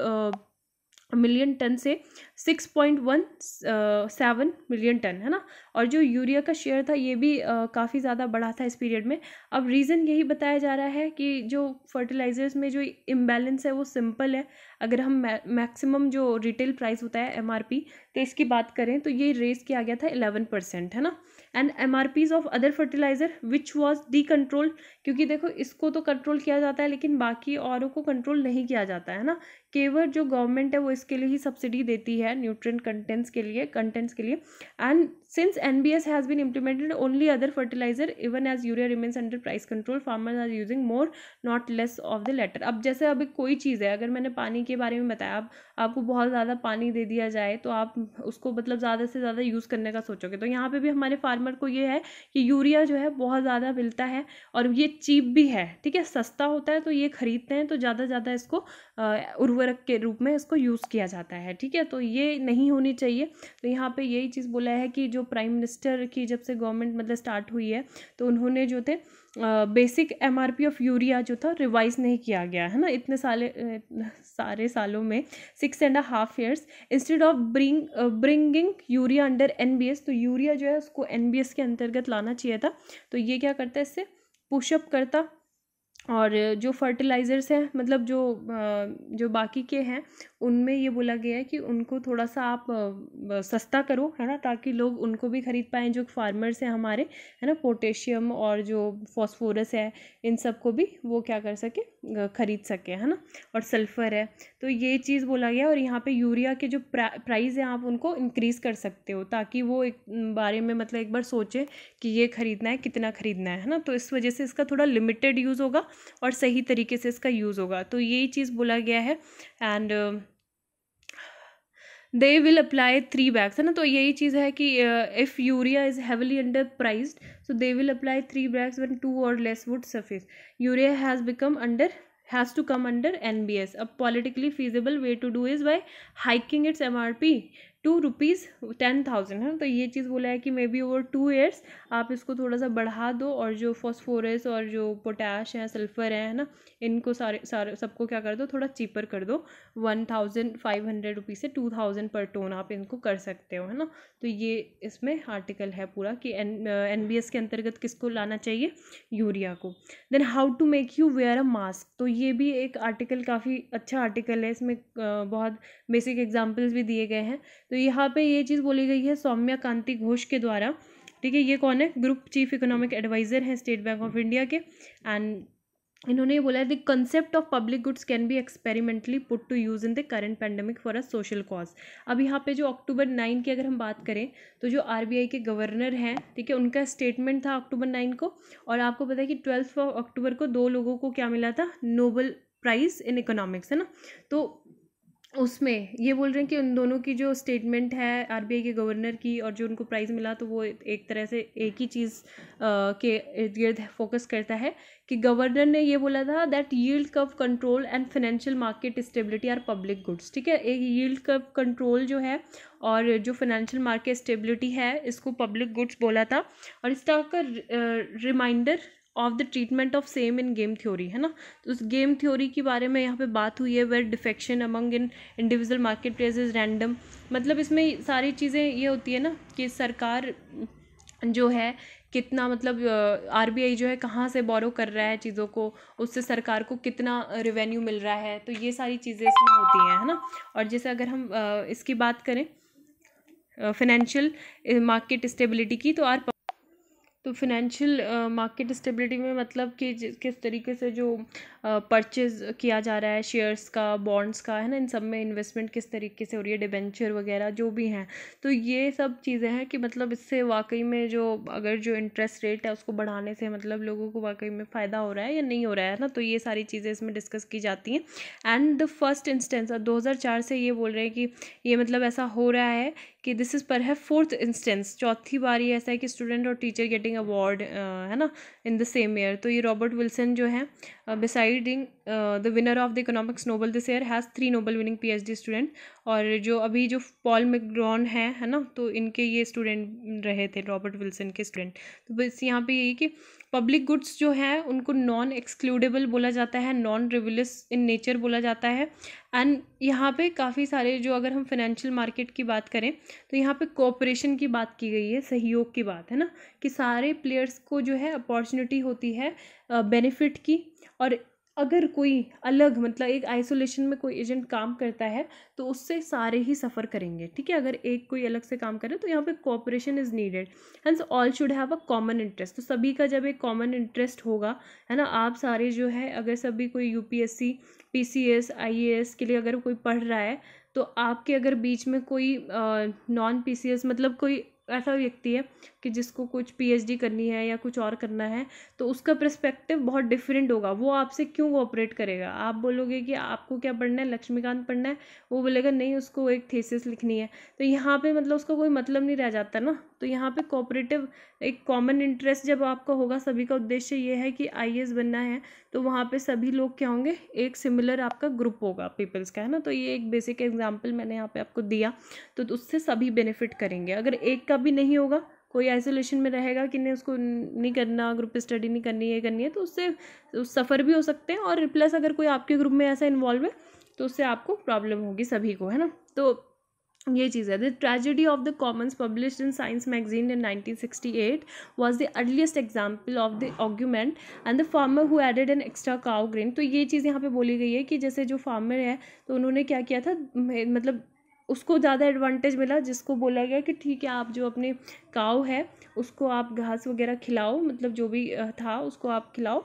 million tonne से six point one seven million tonne है ना और जो यूरिया का शेयर था ये भी काफ़ी ज़्यादा बढ़ा था इस पीरियड में अब रीज़न यही बताया जा रहा है कि जो फर्टिलाइज़र्स में जो इम्बेलेंस है वो सिंपल है अगर हम मैक्सिमम जो रिटेल प्राइस होता है एम तो इसकी बात करें तो ये रेस किया गया था एलेवन परसेंट है ना and M R Ps of other fertiliser which was decontrol क्योंकि देखो इसको तो कंट्रोल किया जाता है लेकिन बाकी औरों को कंट्रोल नहीं किया जाता है ना केवल जो गवर्नमेंट है वो इसके लिए ही सब्सिडी देती है न्यूट्रिएंट कंटेंट्स के लिए कंटेंट्स के लिए and since N B S has been implemented only other fertiliser even as urea remains under price control farmers are using more not less of the latter अब जैसे अभी कोई चीज़ है अगर मैंने पानी के बारे में बताया अब आपको बहुत ज़्यादा पानी दे दिया जाए तो आप उसको मतलब ज़्यादा से ज़्यादा यूज़ करने का सोचोगे तो यहाँ पे भी हमारे फार्मर को ये है कि यूरिया जो है बहुत ज़्यादा मिलता है और ये चीप भी है ठीक है सस्ता होता है तो ये ख़रीदते हैं तो ज़्यादा ज़्यादा इसको उर्वरक के रूप में इसको यूज़ किया जाता है ठीक है तो ये नहीं होनी चाहिए तो यहाँ पर यही चीज़ बोला है कि जो प्राइम मिनिस्टर की जब से गवर्नमेंट मतलब स्टार्ट हुई है तो उन्होंने जो थे basic M R P of urea जो था रिवाइज नहीं किया गया है ना इतने साले सारे सालों में six and half years instead of bring bringing urea under N B S तो यूरिया जो है उसको एन बी एस के अंतर्गत लाना चाहिए था तो ये क्या करता है इससे पुशअप करता और जो फर्टिलाइज़र्स हैं मतलब जो जो बाकी के हैं उनमें ये बोला गया है कि उनको थोड़ा सा आप सस्ता करो है ना ताकि लोग उनको भी ख़रीद पाएँ जो फार्मर्स हैं हमारे है ना पोटेशियम और जो फॉस्फोरस है इन सब को भी वो क्या कर सके ख़रीद सके है ना और सल्फ़र है तो ये चीज़ बोला गया और यहाँ पे यूरिया के जो प्राइस हैं आप उनको इंक्रीज़ कर सकते हो ताकि वो एक बारे में मतलब एक बार सोचें कि ये ख़रीदना है कितना ख़रीदना है है ना तो इस वजह से इसका थोड़ा लिमिटेड यूज़ होगा और सही तरीके से इसका यूज़ होगा तो यही चीज़ बोला गया है and they will apply three bags है ना तो यही चीज़ है कि if urea is heavily under priced so they will apply three bags one two और less would suffice urea has become under has to come under N B S अब politically A way to do is by hiking its M R P to rupees ten thousand है तो ये चीज़ बोला है कि मे maybe over two years आप इसको थोड़ा सा बढ़ा दो और जो फॉस्फोरस और जो पोटैश है सल्फ़र है ना इनको सारे सारे सबको क्या कर दो थोड़ा चीपर कर दो one thousand five hundred rupees से टू थाउजेंड पर टोन आप इनको कर सकते हो है ना तो ये इसमें आर्टिकल है पूरा कि एन एन बी एस के अंतर्गत किसको लाना चाहिए यूरिया को then how to make you wear a mask तो ये भी एक आर्टिकल काफ़ी अच्छा आर्टिकल है इसमें बहुत बेसिक एग्जाम्पल्स भी दिए गए हैं तो तो यहाँ पे ये चीज़ बोली गई है सौम्या कांति घोष के द्वारा ठीक है ये कौन है ग्रुप चीफ इकोनॉमिक एडवाइज़र हैं स्टेट बैंक ऑफ इंडिया के एंड इन्होंने ये बोला है the concept of public goods can be experimentally put to use in the current pandemic for a social cause अब यहाँ पे जो अक्टूबर नाइन की अगर हम बात करें तो जो आरबीआई के गवर्नर हैं ठीक है उनका स्टेटमेंट था अक्टूबर नाइन को और आपको पता है कि ट्वेल्थ अक्टूबर को दो लोगों को क्या मिला था नोबल प्राइज़ इन इकोनॉमिक्स है ना तो उसमें ये बोल रहे हैं कि उन दोनों की जो स्टेटमेंट है आरबीआई के गवर्नर की और जो उनको प्राइज़ मिला तो वो एक तरह से एक ही चीज़ के इर्द गिर्द फोकस करता है कि गवर्नर ने ये बोला था that yield curve control and financial market stability are public goods ठीक है एक यील्ड कव कंट्रोल जो है और जो फाइनेंशियल मार्केट स्टेबिलिटी है इसको पब्लिक गुड्स बोला था और इसका reminder of the treatment of same in game theory है ना तो उस गेम थ्योरी के बारे में यहाँ पे बात हुई है where defection among in individual marketplace is random मतलब इसमें सारी चीज़ें ये होती है ना कि सरकार जो है कितना मतलब आर बी आई जो है कहाँ से बोरो कर रहा है चीज़ों को उससे सरकार को कितना रिवेन्यू मिल रहा है तो ये सारी चीज़ें इसमें होती हैं है ना और जैसे अगर हम इसकी बात करें फाइनेंशियल मार्केट स्टेबिलिटी की तो आर तो फिनेंशियल मार्केट स्टेबिलिटी में मतलब कि किस तरीके से जो परचेज़ किया जा रहा है शेयर्स का बॉन्ड्स का है ना इन सब में इन्वेस्टमेंट किस तरीके से हो रही है डिबेंचर वगैरह जो भी हैं तो ये सब चीज़ें हैं कि मतलब इससे वाकई में जो अगर जो इंटरेस्ट रेट है उसको बढ़ाने से मतलब लोगों को वाकई में फ़ायदा हो रहा है या नहीं हो रहा है ना तो ये सारी चीज़ें इसमें डिस्कस की जाती हैं एंड द फर्स्ट इंस्टेंस दो हज़ार चार से ये बोल रहे हैं कि ये मतलब ऐसा हो रहा है कि दिस इज़ पर है फोर्थ इंस्टेंस चौथी बार ये ऐसा है कि स्टूडेंट और टीचर गेटिंग अवार्ड है ना इन द सेम ईयर तो ये रॉबर्ट विल्सन जो है besides the winner of the economics Nobel this year has three Nobel winning P H D student और जो अभी जो पॉल मेग्रॉन है है ना तो इनके ये स्टूडेंट रहे थे रॉबर्ट विल्सन के स्टूडेंट तो बस यहाँ पे यही कि पब्लिक गुड्स जो हैं उनको नॉन एक्सक्लूडेबल बोला जाता है नॉन रिविलस इन नेचर बोला जाता है एंड यहाँ पे काफ़ी सारे जो अगर हम फाइनेंशियल मार्केट की बात करें तो यहाँ पे कोऑपरेशन की बात की गई है सहयोग की बात है ना कि सारे प्लेयर्स को जो है अपॉर्चुनिटी होती है बेनिफिट uh, की और अगर कोई अलग मतलब एक आइसोलेशन में कोई एजेंट काम करता है तो उससे सारे ही सफ़र करेंगे ठीक है अगर एक कोई अलग से काम करे तो यहाँ पे cooperation is needed and all should have a common interest तो सभी का जब एक कॉमन इंटरेस्ट होगा है ना आप सारे जो है अगर सभी कोई यूपीएससी पीसीएस आईएएस के लिए अगर कोई पढ़ रहा है तो आपके अगर बीच में कोई नॉन पी मतलब कोई ऐसा व्यक्ति है कि जिसको कुछ पीएचडी करनी है या कुछ और करना है तो उसका प्रस्पेक्टिव बहुत डिफरेंट होगा वो आपसे क्यों कोऑपरेट करेगा आप बोलोगे कि आपको क्या पढ़ना है लक्ष्मीकांत पढ़ना है वो बोलेगा नहीं उसको एक थीसिस लिखनी है तो यहाँ पे मतलब उसका कोई मतलब नहीं रह जाता ना तो यहाँ पर कोऑपरेटिव एक कॉमन इंटरेस्ट जब आपका होगा सभी का उद्देश्य ये है कि आई बनना है तो वहाँ पर सभी लोग क्या होंगे एक सिमिलर आपका ग्रुप होगा पीपल्स का है ना तो ये एक बेसिक एग्जाम्पल मैंने यहाँ पर आपको दिया तो उससे सभी बेनिफिट करेंगे अगर एक का का भी नहीं होगा कोई आइसोलेशन में रहेगा कि नहीं उसको नहीं करना ग्रुप स्टडी नहीं करनी है करनी है तो उससे उस सफ़र भी हो सकते हैं और प्लस अगर कोई आपके ग्रुप में ऐसा इन्वॉल्व है तो उससे आपको प्रॉब्लम होगी सभी को है ना तो ये चीज़ है the tragedy of the commons publish in Science magazine in 1968 was the earliest example of the argument and the farmer who added an extra cow grain तो ये चीज़ यहाँ पे बोली गई है कि जैसे जो फार्मर है तो उन्होंने क्या किया था मतलब उसको ज़्यादा एडवांटेज मिला जिसको बोला गया कि ठीक है आप जो अपने काव है उसको आप घास वगैरह खिलाओ मतलब जो भी था उसको आप खिलाओ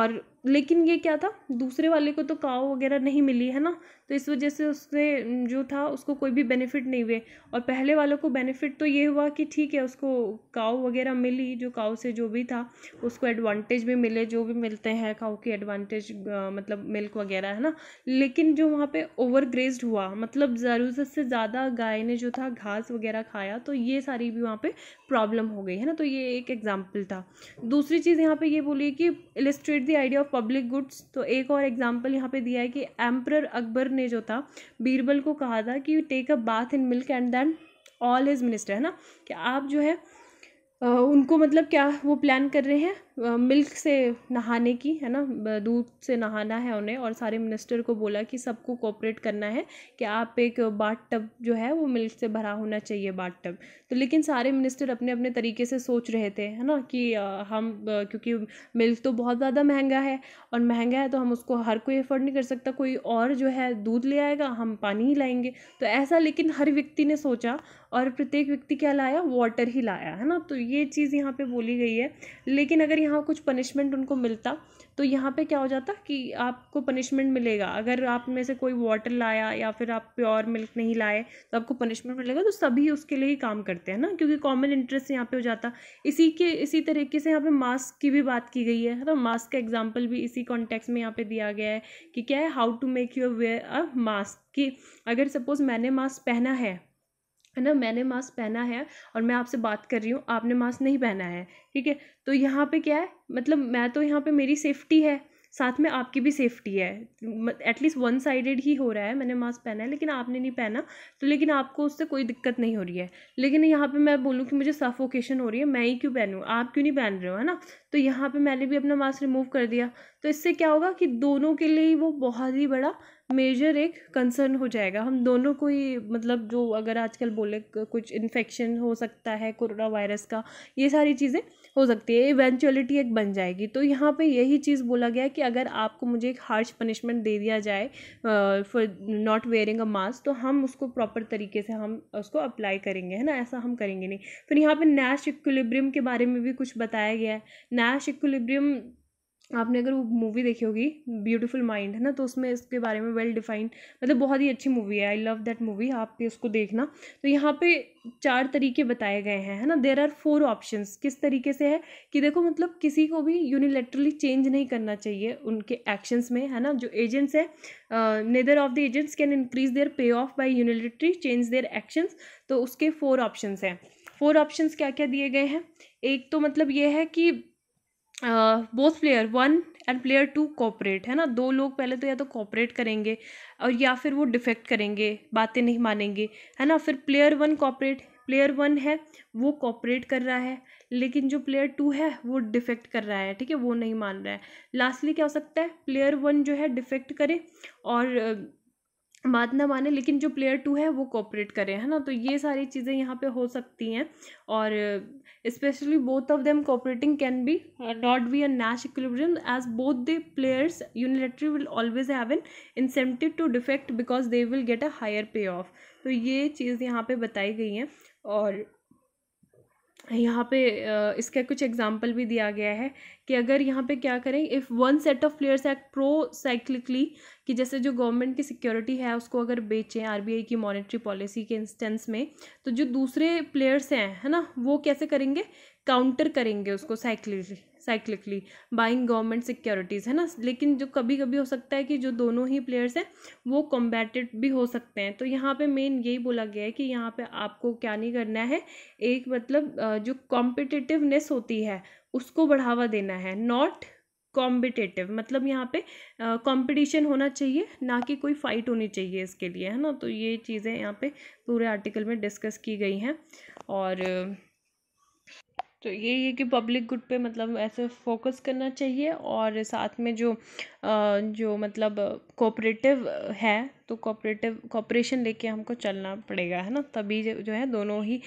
और लेकिन ये क्या था दूसरे वाले को तो काव वगैरह नहीं मिली है ना तो इस वजह से उससे जो था उसको कोई भी बेनिफिट नहीं हुए और पहले वालों को बेनिफिट तो ये हुआ कि ठीक है उसको काव वगैरह मिली जो काउ से जो भी था उसको एडवांटेज भी मिले जो भी मिलते हैं काउ की एडवांटेज मतलब मिल्क वगैरह है ना लेकिन जो वहाँ पर ओवर ग्रेज्ड हुआ मतलब ज़रूरत से ज़्यादा गाय ने जो था घास वगैरह खाया तो ये सारी भी वहाँ पर प्रॉब्लम हो गई है ना तो ये एक एग्जाम्पल था दूसरी चीज़ यहाँ पर ये बोली कि illustrate the idea of public goods तो एक और एग्जाम्पल यहाँ पर दिया है कि एम्पर अकबर ने ने जो था बीरबल को कहा था कि you take a bath in milk and then all is minister है ना कि आप जो है उनको मतलब क्या वो प्लान कर रहे हैं मिल्क से नहाने की है ना दूध से नहाना है उन्हें और सारे मिनिस्टर को बोला कि सबको कोऑपरेट करना है कि आप एक बाट टब जो है वो मिल्क से भरा होना चाहिए बाट टब तो लेकिन सारे मिनिस्टर अपने अपने तरीके से सोच रहे थे है ना कि हम क्योंकि मिल्क तो बहुत ज़्यादा महंगा है और महंगा है तो हम उसको हर कोई अफोर्ड नहीं कर सकता कोई और जो है दूध ले आएगा हम पानी ही लाएंगे तो ऐसा लेकिन हर व्यक्ति ने सोचा और प्रत्येक व्यक्ति क्या लाया वाटर ही लाया है ना तो ये चीज़ यहाँ पर बोली गई है लेकिन अगर यहाँ कुछ पनिशमेंट उनको मिलता तो यहाँ पे क्या हो जाता कि आपको पनिशमेंट मिलेगा अगर आप में से कोई वाटर लाया या फिर आप प्योर मिल्क नहीं लाए तो आपको पनिशमेंट मिलेगा तो सभी उसके लिए ही काम करते हैं ना क्योंकि कॉमन इंटरेस्ट यहाँ पे हो जाता इसी के इसी तरीके से यहाँ पे मास्क की भी बात की गई है ना मास्क का एग्जाम्पल भी इसी कॉन्टेक्स में यहाँ पर दिया गया है कि क्या है how to make your wear a mask कि अगर सपोज़ मैंने मास्क पहना है है ना मैंने मास्क पहना है और मैं आपसे बात कर रही हूँ आपने मास्क नहीं पहना है ठीक है तो यहाँ पे क्या है मतलब मैं तो यहाँ पे मेरी सेफ्टी है साथ में आपकी भी सेफ्टी है एटलीस्ट वन साइडेड ही हो रहा है मैंने मास्क पहना है लेकिन आपने नहीं पहना तो लेकिन आपको उससे कोई दिक्कत नहीं हो रही है लेकिन यहाँ पे मैं बोलूँ कि मुझे सफोकेशन हो रही है मैं ही क्यों पहनूँ आप क्यों नहीं पहन रहे हो है ना तो यहाँ पे मैंने भी अपना मास्क रिमूव कर दिया तो इससे क्या होगा कि दोनों के लिए वो बहुत ही बड़ा मेजर एक कंसर्न हो जाएगा हम दोनों को ही मतलब जो अगर आजकल बोले कुछ इन्फेक्शन हो सकता है कोरोना वायरस का ये सारी चीज़ें हो सकती है इवेंचुअलिटी एक बन जाएगी तो यहाँ पे यही चीज़ बोला गया कि अगर आपको मुझे एक हार्श पनिशमेंट दे दिया जाए for not wearing a mask तो हम उसको प्रॉपर तरीके से हम उसको अप्लाई करेंगे है ना ऐसा हम करेंगे नहीं फिर यहाँ पर नैश इक्विलिब्रियम के बारे में भी कुछ बताया गया है नैश इक्विलिब्रियम आपने अगर वो मूवी देखी होगी ब्यूटीफुल माइंड है ना तो उसमें इसके बारे में वेल डिफाइंड मतलब बहुत ही अच्छी मूवी है आई लव दैट मूवी आप भी उसको देखना तो यहाँ पे चार तरीके बताए गए हैं है ना देर आर फोर ऑप्शन किस तरीके से है कि देखो मतलब किसी को भी यूनिलेटरली चेंज नहीं करना चाहिए उनके एक्शंस में है ना जो एजेंट्स है neither of the agents can increase their payoff by unilateral change their actions तो उसके फोर ऑप्शंस हैं फोर ऑप्शंस क्या क्या दिए गए हैं एक तो मतलब ये है कि both player one and player two cooperate है ना दो लोग पहले तो या तो कॉपरेट करेंगे और या फिर वो डिफेक्ट करेंगे बातें नहीं मानेंगे है ना फिर player one cooperate player one है वो कॉपरेट कर रहा है लेकिन जो प्लेयर टू है वो डिफेक्ट कर रहा है ठीक है वो नहीं मान रहा है लास्टली क्या हो सकता है प्लेयर वन जो है डिफेक्ट करे और बात ना माने लेकिन जो प्लेयर टू है वो कॉपरेट करे है ना तो ये सारी चीज़ें यहाँ पे हो सकती हैं और especially both of them cooperating can be uh, not be a Nash equilibrium as both the players unilaterally will always have an incentive to defect because they will get a higher payoff. so ye cheez yahan pe batayi gayi hai aur यहाँ पे इसका कुछ example भी दिया गया है कि अगर यहाँ पे क्या करें if one set of players act procyclically कि जैसे जो गवर्नमेंट की सिक्योरिटी है उसको अगर बेचें आरबीआई की मॉनेटरी पॉलिसी के इंस्टेंस में तो जो दूसरे प्लेयर्स हैं है ना वो कैसे करेंगे काउंटर करेंगे उसको cyclically cyclically buying government securities है ना लेकिन जो कभी कभी हो सकता है कि जो दोनों ही प्लेयर्स हैं वो कॉम्बेटेड भी हो सकते हैं तो यहाँ पे मेन यही बोला गया है कि यहाँ पे आपको क्या नहीं करना है एक मतलब जो कॉम्पिटिटिवनेस होती है उसको बढ़ावा देना है नॉट कॉम्पिटेटिव मतलब यहाँ पे कंपटीशन होना चाहिए ना कि कोई फाइट होनी चाहिए इसके लिए है ना तो ये चीज़ें यहाँ पे पूरे आर्टिकल में डिस्कस की गई हैं और तो ये है कि पब्लिक गुड पे मतलब ऐसे फोकस करना चाहिए और साथ में जो जो मतलब कोऑपरेटिव uh, है तो कोऑपरेटिव कोऑपरेशन लेके हमको चलना पड़ेगा है ना तभी जो है दोनों ही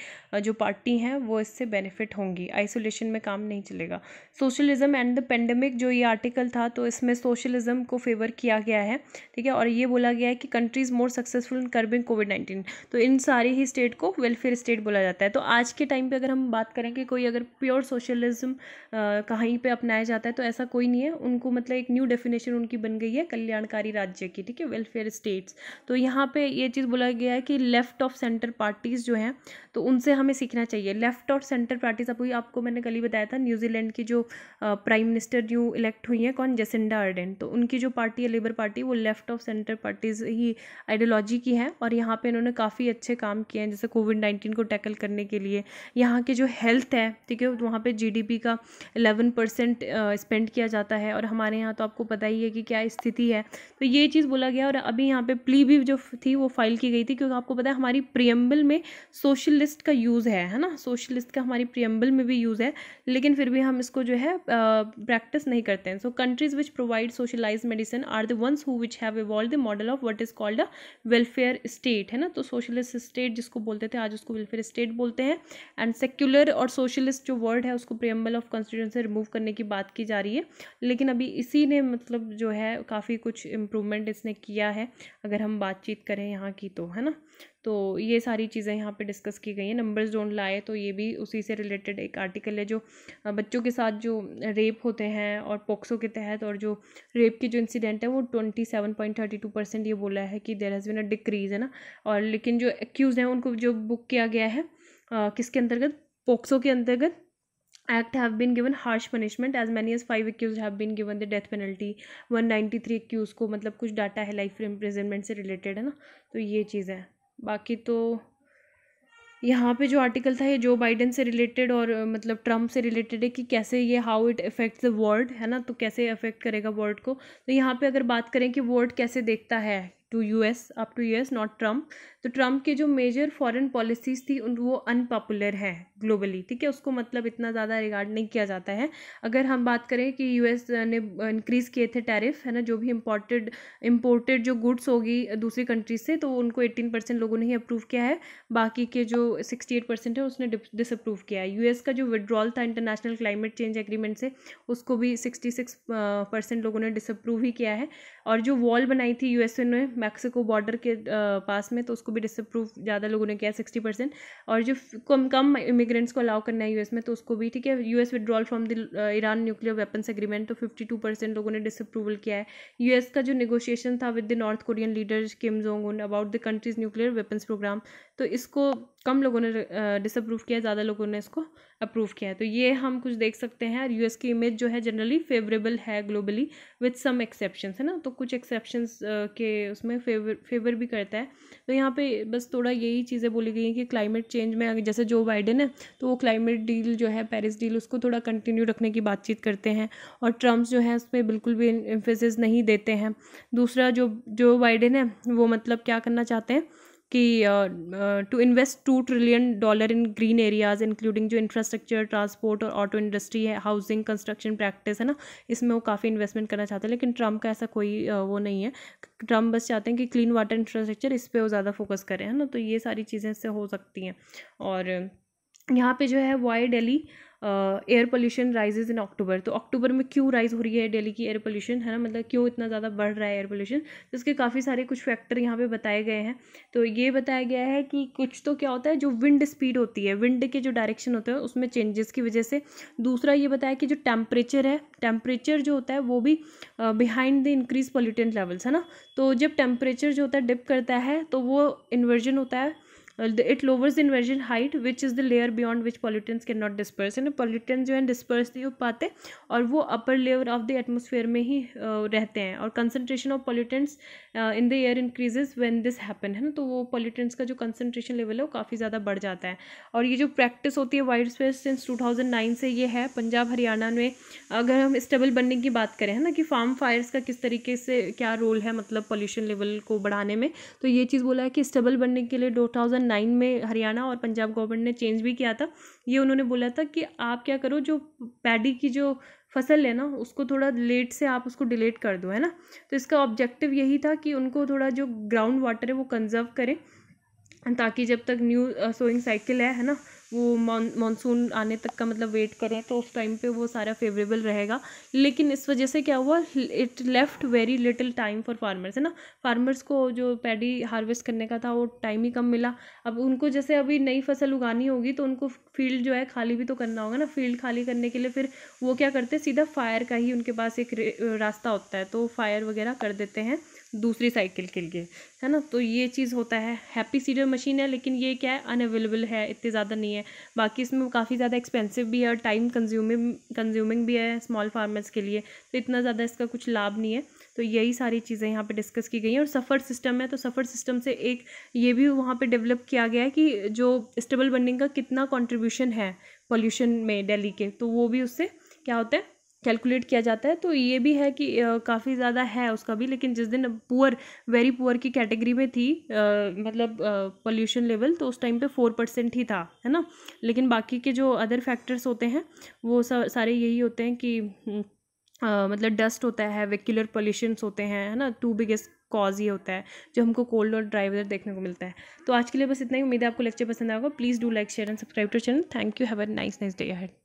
जो पार्टी हैं वो इससे बेनिफिट होंगी आइसोलेशन में काम नहीं चलेगा सोशलिज्म एंड द पेंडेमिक जो ये आर्टिकल था तो इसमें सोशलिज्म को फेवर किया गया है ठीक है और ये बोला गया है कि countries more successful in curbing COVID nineteen तो इन सारी ही स्टेट को वेलफेयर स्टेट बोला जाता है तो आज के टाइम पर अगर हम बात करें कि कोई अगर प्योर सोशलिज्म कहीं पर अपनाया जाता है तो ऐसा कोई नहीं है उनको मतलब एक न्यू डेफिनेशन उनकी बन गई है कल्याणकारी राज्य की ठीक है वेलफेयर स्टेट्स तो यहाँ पे ये चीज़ बोला गया है कि लेफ्ट ऑफ सेंटर पार्टीज़ जो हैं तो उनसे हमें सीखना चाहिए लेफ्ट ऑफ सेंटर पार्टीज़ अभी आपको मैंने कल ही बताया था न्यूजीलैंड की जो प्राइम मिनिस्टर न्यू इलेक्ट हुई हैं कौन जेसिंडा अर्डेन तो उनकी जो पार्टी है लेबर पार्टी वो लेफ्ट ऑफ सेंटर पार्टीज़ ही आइडियोलॉजी की है और यहाँ पर इन्होंने काफ़ी अच्छे काम किए हैं जैसे कोविड नाइन्टीन को टैकल करने के लिए यहाँ की जो हेल्थ है ठीक है वहाँ पर जी का एलेवन परसेंट स्पेंड किया जाता है और हमारे यहाँ तो आपको पता ही है कि क्या स्थिति है तो तो ये चीज़ बोला गया और अभी यहाँ पे प्ली भी जो थी वो फाइल की गई थी क्योंकि आपको पता है हमारी प्रियम्बल में सोशलिस्ट का यूज़ है है ना सोशलिस्ट का हमारी प्रियम्बल में भी यूज़ है लेकिन फिर भी हम इसको जो है प्रैक्टिस नहीं करते हैं so countries which provide socialise medicine are the ones who which have evolve the model of what is called a welfare state है ना तो सोशलिस्ट स्टेट जिसको बोलते थे आज उसको वेलफेयर स्टेट बोलते हैं एंड सेक्युलर और सोशलिस्ट जो वर्ड है उसको प्रियम्बल ऑफ कॉन्स्टिट्यूशन से रिमूव करने की बात की जा रही है लेकिन अभी इसी ने मतलब जो है काफ़ी कुछ इम्प्रूव इम्प्रूवमेंट इसने किया है अगर हम बातचीत करें यहाँ की तो है ना तो ये सारी चीज़ें यहाँ पे डिस्कस की गई हैं नंबर्स डोंट लाए तो ये भी उसी से रिलेटेड एक आर्टिकल है जो बच्चों के साथ जो रेप होते हैं और पोक्सो के तहत और जो रेप की जो इंसिडेंट है वो twenty seven point thirty two percent ये बोला है कि there has been a decrease है ना और लेकिन जो एक्यूज़ हैं उनको जो बुक किया गया है आ, किसके अंतर्गत पोक्सो के अंतर्गत act have been given harsh punishment as many as five accused have been given the death penalty 193 accused को मतलब कुछ डाटा है लाइफ imprisonment से related है ना तो ये चीज़ है बाकी तो यहाँ पे जो आर्टिकल था ये जो बाइडेन से रिलेटेड और मतलब ट्रम्प से रिलेटेड है कि कैसे ये how it affects the world है ना तो कैसे अफेक्ट करेगा वर्ल्ड को तो यहाँ पे अगर बात करें कि वर्ल्ड कैसे देखता है to U S up to S not Trump तो ट्रम्प के जो मेजर फॉरेन पॉलिसीज़ थी उन वो अनपॉपुलर है ग्लोबली ठीक है उसको मतलब इतना ज़्यादा रिगार्ड नहीं किया जाता है अगर हम बात करें कि यू एस ने इंक्रीज़ किए थे टैरिफ है ना जो भी इम्पोर्टेड इम्पोर्टेड जो गुड्स होगी दूसरी कंट्रीज से तो उनको एट्टीन परसेंट लोगों ने ही अप्रूव किया है बाकी के जो सिक्सटी एट परसेंट है उसने डिसअप्रूव किया है यू एस का जो विड्रॉल था इंटरनेशनल क्लाइमेट चेंज एग्रीमेंट से उसको भी सिक्सटी सिक्स परसेंट लोगों ने डिसअप्रूव ही किया है और जो वॉल बनाई थी यू एस ए ने मैक्सिको बॉर्डर के पास में तो उसको भी डिसअप्रूव ज़्यादा लोगों ने किया सिक्सटी परसेंट और जो कम कम इमिग्रेंट्स को अलाउ करना है यूएस में तो उसको भी ठीक है US withdrawal from the Iran nuclear weapons agreement तो फिफ्टी टू परसेंट लोगों ने डिसअप्रूवल किया है यूएस का जो निगोशिएशन था with the North Korean leader Kim Jong Un about the country's nuclear weapons program तो इसको कम लोगों ने डिसअप्रूव किया ज़्यादा लोगों ने इसको अप्रूव किया है तो ये हम कुछ देख सकते हैं और यूएस की इमेज जो है जनरली फेवरेबल है ग्लोबली विथ सम एक्सेप्शन है ना तो कुछ एक्सेप्शंस के उसमें फेवर फेवर भी करता है तो यहाँ पे बस थोड़ा यही चीज़ें बोली गई हैं कि क्लाइमेट चेंज में जैसे जो बाइडन है तो वो क्लाइमेट डील जो है पेरिस डील उसको थोड़ा कंटिन्यू रखने की बातचीत करते हैं और ट्रम्प जो है उस पर बिल्कुल भी इम्फेसिस नहीं देते हैं दूसरा जो जो बाइडन है वो मतलब क्या करना चाहते हैं कि to invest two trillion dollar in green areas including जो इंफ्रास्ट्रक्चर ट्रांसपोर्ट और ऑटो इंडस्ट्री है हाउसिंग कंस्ट्रक्शन प्रैक्टिस है ना इसमें वो काफ़ी इन्वेस्टमेंट करना चाहते हैं लेकिन ट्रंप का ऐसा कोई वो नहीं है ट्रंप बस चाहते हैं कि क्लीन वाटर इंफ्रास्ट्रक्चर इस पर वो ज़्यादा फोकस करें है ना तो ये सारी चीज़ें इससे हो सकती हैं और यहाँ पे जो है why Delhi air pollution rises in October तो अक्टूबर में क्यों राइज हो रही है डेली की एयर पोल्यूशन है ना मतलब क्यों इतना ज़्यादा बढ़ रहा है एयर पोल्यूशन तो इसके काफ़ी सारे कुछ फैक्टर यहाँ पे बताए गए हैं तो ये बताया गया है कि कुछ तो क्या होता है जो विंड स्पीड होती है विंड के जो डायरेक्शन होते हैं उसमें चेंजेस की वजह से दूसरा ये बताया कि जो टेम्परेचर है टेम्परेचर जो होता है वो भी behind the increase pollutant levels है ना तो जब टेम्परेचर जो होता है डिप करता है तो वो इन्वर्जन होता है it lowers inversion height which is the layer beyond which pollutants can not disperse है ना पॉलिटन जो है डिस्पर्स नहीं हो पाते और वो upper layer of the atmosphere में ही uh, रहते हैं और concentration of pollutants in the air increases when this happen है ना तो वो पॉलिटेंट्स का जो कंसनट्रेशन लेवल है वो काफ़ी ज़्यादा बढ़ जाता है और ये जो प्रैक्टिस होती है वाइड स्पेस सिंस नाइन से ये है पंजाब हरियाणा में अगर हम स्टेबल बनने की बात करें है ना कि फार्म फायर्स का किस तरीके से क्या रोल है मतलब पॉल्यूशन लेवल को बढ़ाने में तो ये चीज़ बोला है कि स्टेबल बनने के लिए टू थाउजेंड नाइन में हरियाणा और पंजाब गवर्नमेंट ने चेंज भी किया था ये उन्होंने बोला था कि आप क्या करो जो पैडी की जो फसल है ना उसको थोड़ा लेट से आप उसको डिलीट कर दो है ना तो इसका ऑब्जेक्टिव यही था कि उनको थोड़ा जो ग्राउंड वाटर है वो कंजर्व करें ताकि जब तक न्यू सोइंग साइकिल है है ना वो मानसून आने तक का मतलब वेट करें तो उस टाइम पे वो सारा फेवरेबल रहेगा लेकिन इस वजह से क्या हुआ it left very little time for farmers है ना फार्मर्स को जो पैडी हार्वेस्ट करने का था वो टाइम ही कम मिला अब उनको जैसे अभी नई फसल उगानी होगी तो उनको फील्ड जो है खाली भी तो करना होगा ना फील्ड खाली करने के लिए फिर वो क्या करते सीधा फायर का ही उनके पास एक रास्ता होता है तो फायर वगैरह कर देते हैं दूसरी साइकिल के लिए है ना तो ये चीज़ होता है हैप्पी सीरियल मशीन है लेकिन ये क्या है अनअवेलेबल है इतने ज़्यादा नहीं है बाकी इसमें काफ़ी ज़्यादा एक्सपेंसिव भी है और टाइम कंज्यूमिंग कंज्यूमिंग भी है स्मॉल फार्मर्स के लिए तो इतना ज़्यादा इसका कुछ लाभ नहीं है तो यही सारी चीज़ें यहाँ पर डिस्कस की गई हैं और सफ़र सिस्टम है तो सफ़र सिस्टम से एक ये भी वहाँ पर डेवलप किया गया है कि जो स्टेबल बर्निंग का कितना कॉन्ट्रीब्यूशन है पोल्यूशन में डेली के तो वो भी उससे क्या होता है कैलकुलेट किया जाता है तो ये भी है कि काफ़ी ज़्यादा है उसका भी लेकिन जिस दिन पुअर वेरी पुअर की कैटेगरी में थी आ, मतलब पोल्यूशन लेवल तो उस टाइम पे फोर परसेंट ही था है ना लेकिन बाकी के जो अदर फैक्टर्स होते हैं वो सारे यही होते हैं कि आ, हम्म, मतलब डस्ट होता है वेक्यूलर पोल्यूशंस होते हैं है ना टू बिगेस्ट कॉज ये होता है जो हमको कोल्ड और ड्राई वेदर देखने को मिलता है तो आज के लिए बस इतना ही उम्मीद है आपको लेक्चर पसंद आएगा please do like share and subscribe to channel thank you have a nice nice day head